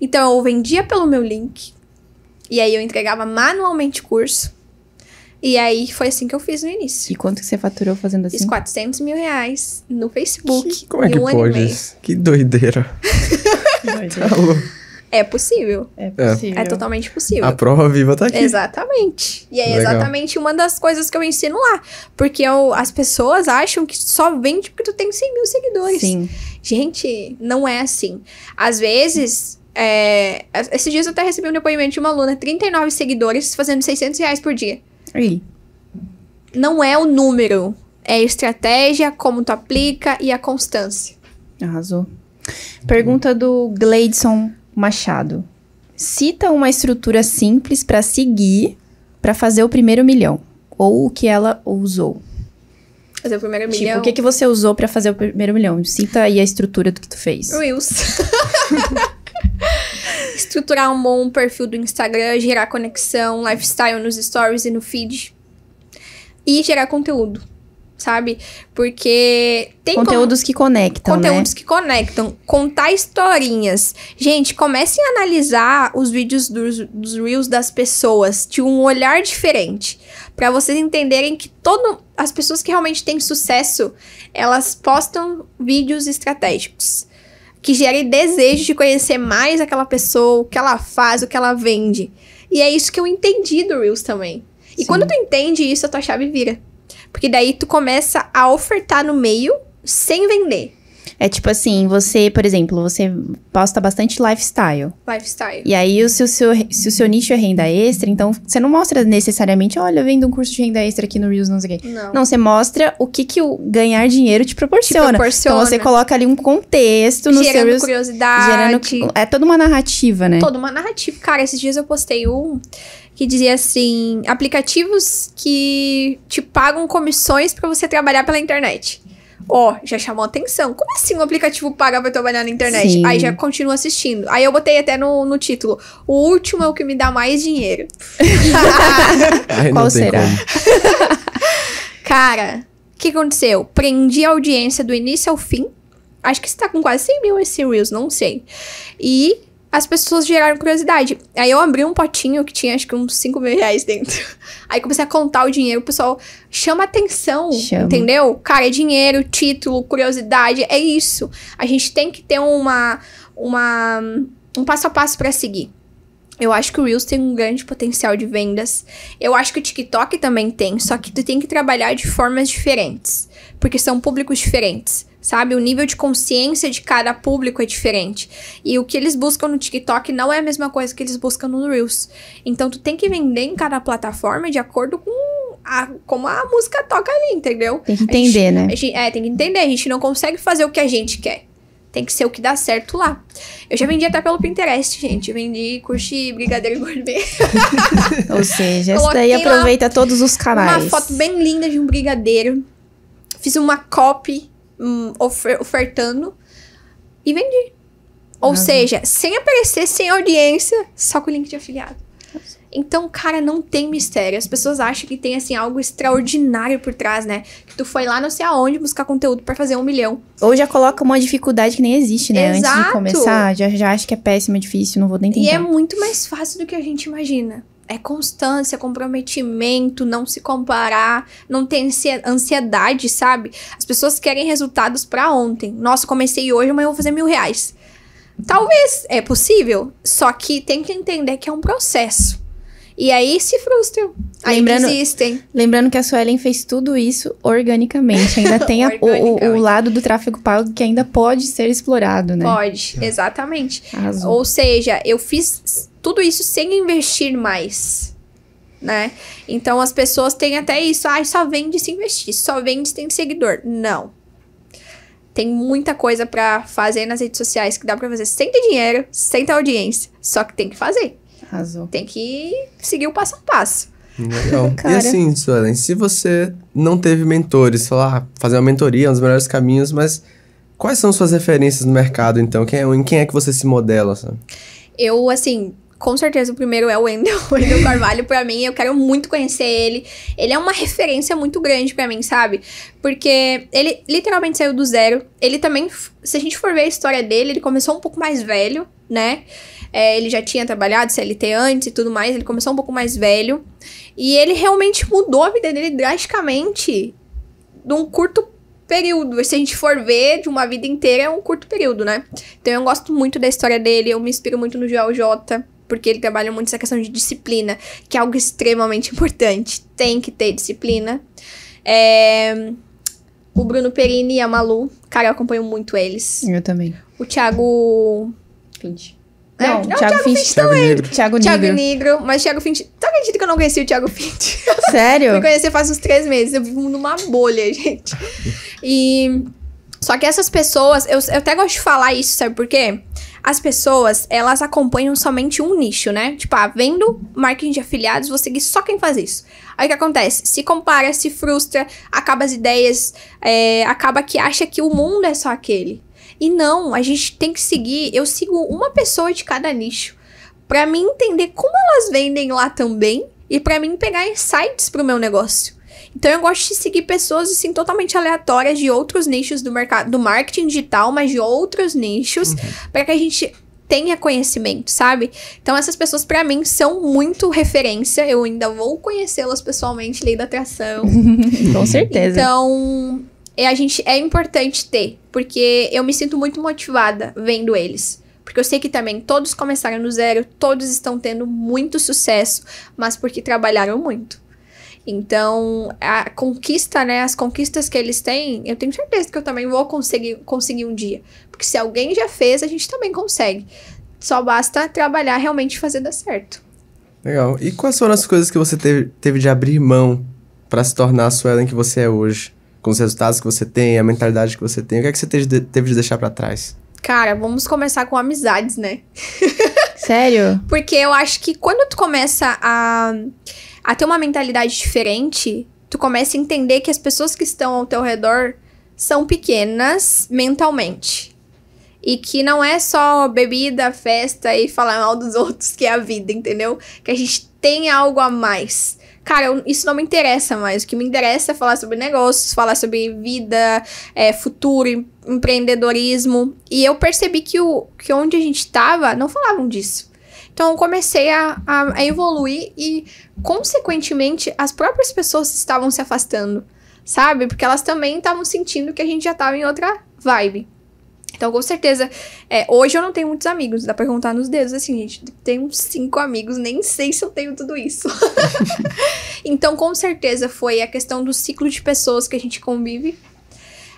Então eu vendia pelo meu link, e aí eu entregava manualmente o curso. E aí foi assim que eu fiz no início. E quanto que você faturou fazendo assim? Fiz 400 mil reais no Facebook. Que, como é que um pode Que doideira. tá É possível. É, é possível. É totalmente possível. A prova viva tá aqui. Exatamente. E é Legal. exatamente uma das coisas que eu ensino lá. Porque eu, as pessoas acham que só vende porque tu tem 100 mil seguidores. Sim. Gente, não é assim. Às vezes. É, esses dias eu até recebi um depoimento de uma aluna, 39 seguidores fazendo 600 reais por dia. Aí. Não é o número, é a estratégia, como tu aplica e a constância. Arrasou. Pergunta do Gleidson Machado. Cita uma estrutura simples para seguir para fazer o primeiro milhão ou o que ela usou. Fazer o primeiro tipo, milhão. O que, que você usou para fazer o primeiro milhão? Cita aí a estrutura do que tu fez. Reels. estruturar um bom perfil do Instagram, gerar conexão, lifestyle nos stories e no feed. E gerar conteúdo, sabe? Porque tem conteúdos con que conectam, conteúdos né? que conectam, contar historinhas. Gente, comecem a analisar os vídeos dos, dos reels das pessoas de um olhar diferente, para vocês entenderem que todo as pessoas que realmente têm sucesso, elas postam vídeos estratégicos que gere desejo de conhecer mais aquela pessoa, o que ela faz, o que ela vende. E é isso que eu entendi do Reels também. E Sim. quando tu entende isso, a tua chave vira. Porque daí tu começa a ofertar no meio sem vender. É tipo assim, você, por exemplo, você posta bastante lifestyle. Lifestyle. E aí, se o seu, se o seu nicho é renda extra, então você não mostra necessariamente, olha, eu vendo um curso de renda extra aqui no Reels, não sei o quê. Não. não, você mostra o que, que o ganhar dinheiro te proporciona. Te proporciona. Então você coloca ali um contexto no gerando seu Reels. curiosidade. Gerando, é toda uma narrativa, né? Toda uma narrativa. Cara, esses dias eu postei um que dizia assim: aplicativos que te pagam comissões para você trabalhar pela internet. Ó, oh, já chamou atenção. Como assim o um aplicativo paga pra trabalhar na internet? Sim. Aí já continuo assistindo. Aí eu botei até no, no título: O último é o que me dá mais dinheiro. Ai, Qual será? Cara, o que aconteceu? Prendi a audiência do início ao fim. Acho que está com quase 100 mil esse Reels, não sei. E as pessoas geraram curiosidade. Aí eu abri um potinho que tinha acho que uns 5 mil reais dentro. Aí comecei a contar o dinheiro, o pessoal chama atenção, chama. entendeu? Cara, é dinheiro, título, curiosidade, é isso. A gente tem que ter uma, uma um passo a passo para seguir. Eu acho que o Reels tem um grande potencial de vendas. Eu acho que o TikTok também tem, só que tu tem que trabalhar de formas diferentes, porque são públicos diferentes sabe? O nível de consciência de cada público é diferente. E o que eles buscam no TikTok não é a mesma coisa que eles buscam no Reels. Então tu tem que vender em cada plataforma de acordo com a, como a música toca ali, entendeu? Tem que entender, gente, né? Gente, é, tem que entender. A gente não consegue fazer o que a gente quer. Tem que ser o que dá certo lá. Eu já vendi até pelo Pinterest, gente. Vendi curti brigadeiro gourmet. Ou seja, essa daí aproveita todos os canais. Uma foto bem linda de um brigadeiro. Fiz uma copy Hum, ofer ofertando e vendi. Ou seja, sem aparecer, sem audiência, só com o link de afiliado. Então, cara, não tem mistério. As pessoas acham que tem, assim, algo extraordinário por trás, né? Que tu foi lá não sei aonde buscar conteúdo para fazer um milhão. Ou já coloca uma dificuldade que nem existe, né? Exato. Antes de começar, já, já acho que é péssimo, é difícil, não vou nem tentar. E é muito mais fácil do que a gente imagina é constância, comprometimento, não se comparar, não ter ansiedade, sabe? As pessoas querem resultados para ontem. Nossa, comecei hoje, amanhã vou fazer mil reais. Talvez é possível, só que tem que entender que é um processo. E aí se frustram. Aí lembrando, desistem. Lembrando que a Suelen fez tudo isso organicamente. Ainda tem a, o, o, lado do tráfego pago que ainda pode ser explorado, né? Pode, é. exatamente. Azul. Ou seja, eu fiz tudo isso sem investir mais. Né? Então as pessoas têm até isso. Ah, só vende se investir, só vende se tem seguidor. Não. Tem muita coisa para fazer nas redes sociais que dá para fazer sem ter dinheiro, sem ter audiência. Só que tem que fazer. Arrasou. Tem que seguir o passo a passo. Legal. E assim, Suelen, se você não teve mentores, falar, fazer uma mentoria é um dos melhores caminhos, mas quais são suas referências no mercado, então? Quem é, em quem é que você se modela, sabe? Eu, assim, com certeza o primeiro é o Wendel, o Wendel Carvalho para mim, eu quero muito conhecer ele. Ele é uma referência muito grande para mim, sabe? Porque ele literalmente saiu do zero. Ele também, se a gente for ver a história dele, ele começou um pouco mais velho, né? É, ele já tinha trabalhado CLT antes e tudo mais. Ele começou um pouco mais velho. E ele realmente mudou a vida dele drasticamente num curto período. Se a gente for ver de uma vida inteira, é um curto período, né? Então eu gosto muito da história dele, eu me inspiro muito no Joel J. Porque ele trabalha muito essa questão de disciplina, que é algo extremamente importante. Tem que ter disciplina. É... O Bruno Perini e a Malu. Cara, eu acompanho muito eles. Eu também. O Thiago. Finch. Né? não, não, Thiago, Thiago Finch, Finch também. Thiago Negro. Thiago, Thiago Negro. Negro. Mas Thiago Finch... Tu acredita que eu não conheci o Thiago Finch? Sério? Me conheci faz uns três meses. Eu vivo numa bolha, gente. E... Só que essas pessoas... Eu, eu até gosto de falar isso, sabe por quê? As pessoas, elas acompanham somente um nicho, né? Tipo, ah, vendo marketing de afiliados, vou seguir só quem faz isso. Aí o que acontece? Se compara, se frustra, acaba as ideias, é, acaba que acha que o mundo é só aquele. E não, a gente tem que seguir. Eu sigo uma pessoa de cada nicho para mim entender como elas vendem lá também e para mim pegar insights para o meu negócio. Então eu gosto de seguir pessoas assim totalmente aleatórias de outros nichos do mercado, do marketing digital, mas de outros nichos, uhum. para que a gente tenha conhecimento, sabe? Então essas pessoas para mim são muito referência. Eu ainda vou conhecê-las pessoalmente, lei da atração. Com certeza. Então, é, a gente, é importante ter, porque eu me sinto muito motivada vendo eles. Porque eu sei que também todos começaram do zero, todos estão tendo muito sucesso, mas porque trabalharam muito. Então, a conquista, né, as conquistas que eles têm, eu tenho certeza que eu também vou conseguir, conseguir um dia. Porque se alguém já fez, a gente também consegue. Só basta trabalhar realmente fazer dar certo. Legal. E quais foram as coisas que você teve, teve de abrir mão para se tornar a Suelen que você é hoje? com os resultados que você tem, a mentalidade que você tem, o que é que você teve de, teve de deixar para trás? Cara, vamos começar com amizades, né? Sério? Porque eu acho que quando tu começa a, a ter uma mentalidade diferente, tu começa a entender que as pessoas que estão ao teu redor são pequenas mentalmente. E que não é só bebida, festa e falar mal dos outros que é a vida, entendeu? Que a gente tem algo a mais cara, eu, isso não me interessa mais. O que me interessa é falar sobre negócios, falar sobre vida, é, futuro, em, empreendedorismo. E eu percebi que, o, que onde a gente estava não falavam disso. Então eu comecei a, a, a evoluir e, consequentemente, as próprias pessoas estavam se afastando, sabe? Porque elas também estavam sentindo que a gente já estava em outra vibe. Então, com certeza, é, hoje eu não tenho muitos amigos, dá pra contar nos dedos, assim, gente, tenho cinco amigos, nem sei se eu tenho tudo isso. então, com certeza, foi a questão do ciclo de pessoas que a gente convive.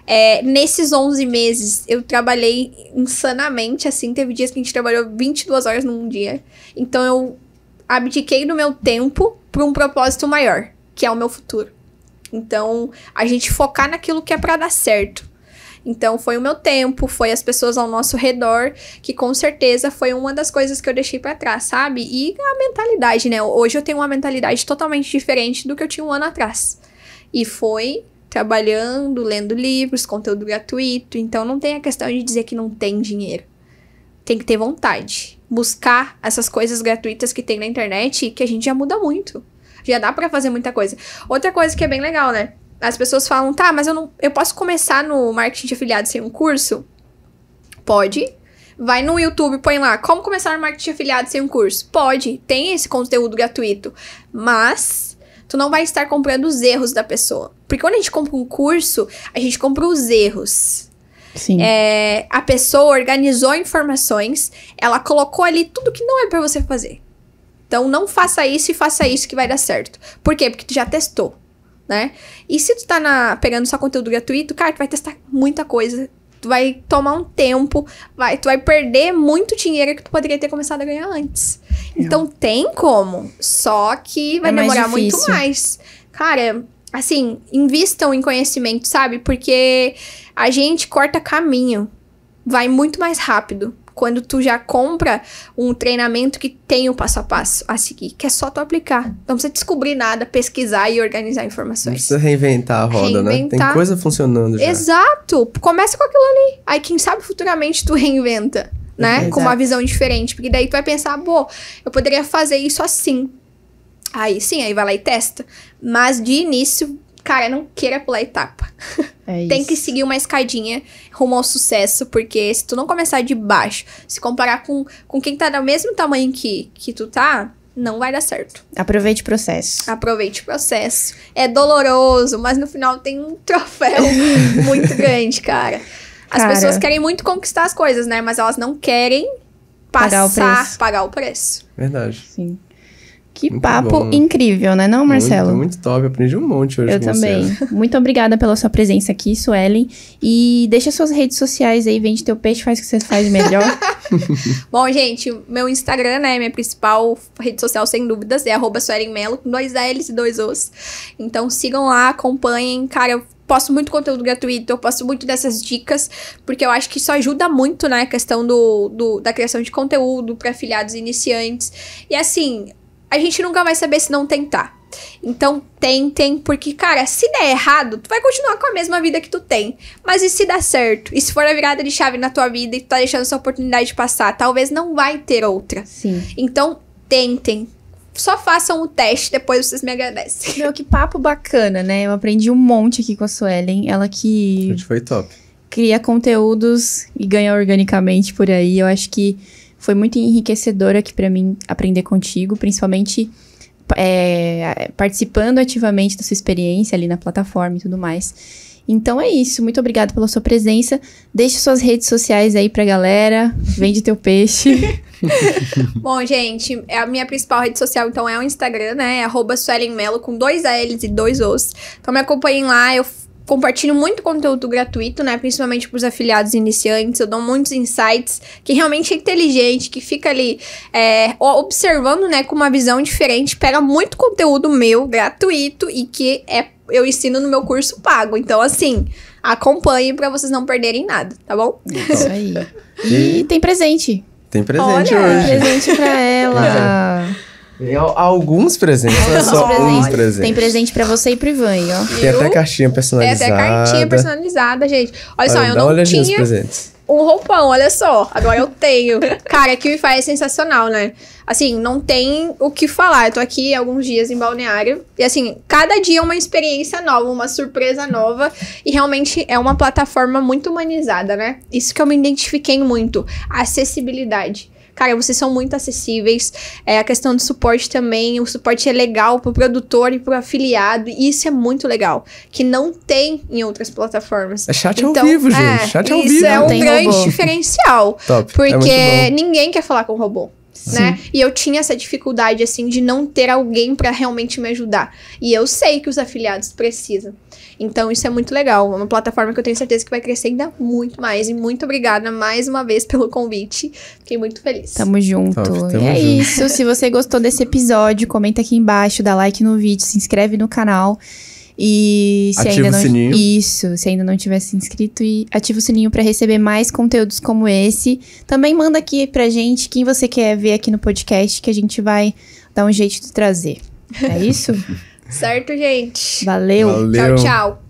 É, nesses 11 meses, eu trabalhei insanamente, assim, teve dias que a gente trabalhou 22 horas num dia. Então, eu abdiquei do meu tempo pra um propósito maior, que é o meu futuro. Então, a gente focar naquilo que é para dar certo então foi o meu tempo, foi as pessoas ao nosso redor, que com certeza foi uma das coisas que eu deixei para trás, sabe? E a mentalidade, né? Hoje eu tenho uma mentalidade totalmente diferente do que eu tinha um ano atrás. E foi trabalhando, lendo livros, conteúdo gratuito. Então não tem a questão de dizer que não tem dinheiro. Tem que ter vontade. Buscar essas coisas gratuitas que tem na internet, que a gente já muda muito. Já dá para fazer muita coisa. Outra coisa que é bem legal, né? as pessoas falam, tá, mas eu não. Eu posso começar no marketing de afiliado sem um curso? Pode. Vai no YouTube, põe lá, como começar no marketing de afiliado sem um curso? Pode, tem esse conteúdo gratuito. Mas tu não vai estar comprando os erros da pessoa. Porque quando a gente compra um curso, a gente compra os erros. Sim. É, a pessoa organizou informações, ela colocou ali tudo que não é para você fazer. Então não faça isso e faça isso que vai dar certo. Por quê? Porque tu já testou né? E se tu tá na, pegando só conteúdo gratuito, cara, tu vai testar muita coisa. Tu vai tomar um tempo, vai, tu vai perder muito dinheiro que tu poderia ter começado a ganhar antes. É. Então tem como, só que é vai é demorar muito mais. Cara, assim, invistam em conhecimento, sabe? Porque a gente corta caminho, vai muito mais rápido quando tu já compra um treinamento que tem o passo a passo a seguir, que é só tu aplicar. Não precisa descobrir nada, pesquisar e organizar informações. Não precisa reinventar a roda, reinventar. né? Tem coisa funcionando já. Exato! Começa com aquilo ali. Aí, quem sabe futuramente tu reinventa, né? É, com uma visão diferente. Porque daí tu vai pensar, pô, eu poderia fazer isso assim. Aí sim, aí vai lá e testa. Mas de início, cara, não queira pular etapa. É Tem que seguir uma escadinha rumo ao sucesso, porque se tu não começar de baixo, se comparar com, com quem tá do mesmo tamanho que, que tu tá, não vai dar certo. Aproveite o processo. Aproveite o processo. É doloroso, mas no final tem um troféu muito grande, cara. As cara, pessoas querem muito conquistar as coisas, né? Mas elas não querem passar, pagar o preço. Pagar o preço. Verdade. Sim. Que muito papo bom. incrível, né, não, Marcelo? Muito, muito top, aprendi um monte hoje Eu também. Você. Muito obrigada pela sua presença aqui, Suelen. E deixa suas redes sociais aí, vende teu peixe, faz o que você faz melhor. bom, gente, meu Instagram, né, minha principal rede social, sem dúvidas, é arroba Melo, com dois L's e dois O's. Então sigam lá, acompanhem. Cara, eu posto muito conteúdo gratuito, eu posto muito dessas dicas, porque eu acho que isso ajuda muito na né, A questão do, do da criação de conteúdo para afiliados iniciantes. E assim, a gente nunca vai saber se não tentar. Então tentem, porque, cara, se der errado, tu vai continuar com a mesma vida que tu tem. Mas e se der certo? E se for a virada de chave na tua vida e tu tá deixando essa oportunidade de passar? Talvez não vai ter outra. Sim. Então tentem. Só façam o teste, depois vocês me agradecem. Meu, que papo bacana, né? Eu aprendi um monte aqui com a Suelen. Ela que. Gente, foi top. Cria conteúdos e ganha organicamente por aí. Eu acho que foi muito enriquecedora aqui para mim aprender contigo, principalmente é, participando ativamente da sua experiência ali na plataforma e tudo mais. Então é isso, muito obrigada pela sua presença. Deixe suas redes sociais aí pra galera, vende teu peixe. Bom, gente, é a minha principal rede social então é o Instagram, né? É Suelen Melo com dois L's e dois O's. Então me acompanhem lá, eu compartilho muito conteúdo gratuito, né? Principalmente para os afiliados iniciantes. Eu dou muitos insights que realmente é inteligente, que fica ali é, observando, né, com uma visão diferente. Pega muito conteúdo meu gratuito e que é eu ensino no meu curso pago. Então, assim, acompanhe para vocês não perderem nada, tá bom? Isso aí. E tem presente. Tem presente Olha, hoje. Presente para ela. Alguns presentes, não é só presentes. um presente. Tem presente pra você e pro Ivan, ó. Tem até cartinha personalizada. Tem até cartinha personalizada, gente. Olha, olha só, eu não tinha um roupão, olha só. Agora eu tenho. Cara, que o Wi-Fi é sensacional, né? Assim, não tem o que falar. Eu tô aqui alguns dias em Balneário. E assim, cada dia é uma experiência nova, uma surpresa nova. E realmente é uma plataforma muito humanizada, né? Isso que eu me identifiquei muito. acessibilidade. Cara, vocês são muito acessíveis. É, a questão do suporte também, o suporte é legal pro produtor e pro afiliado. E isso é muito legal. Que não tem em outras plataformas. É chat então, ao vivo, é, gente. É, chat ao vivo. é um grande robô. diferencial. Top. É porque é ninguém quer falar com robô. Né? Sim. né? E eu tinha essa dificuldade, assim, de não ter alguém para realmente me ajudar. E eu sei que os afiliados precisam. Então, isso é muito legal. É uma plataforma que eu tenho certeza que vai crescer ainda muito mais. E muito obrigada mais uma vez pelo convite. Fiquei muito feliz. Tamo junto. Top, tamo é junto. isso. Se você gostou desse episódio, comenta aqui embaixo, dá like no vídeo, se inscreve no canal. E se ativa ainda não, o Isso, se ainda não tiver se inscrito e ativa o sininho para receber mais conteúdos como esse. Também manda aqui pra gente quem você quer ver aqui no podcast que a gente vai dar um jeito de trazer. É isso? certo, gente. Valeu. Valeu. Tchau, tchau.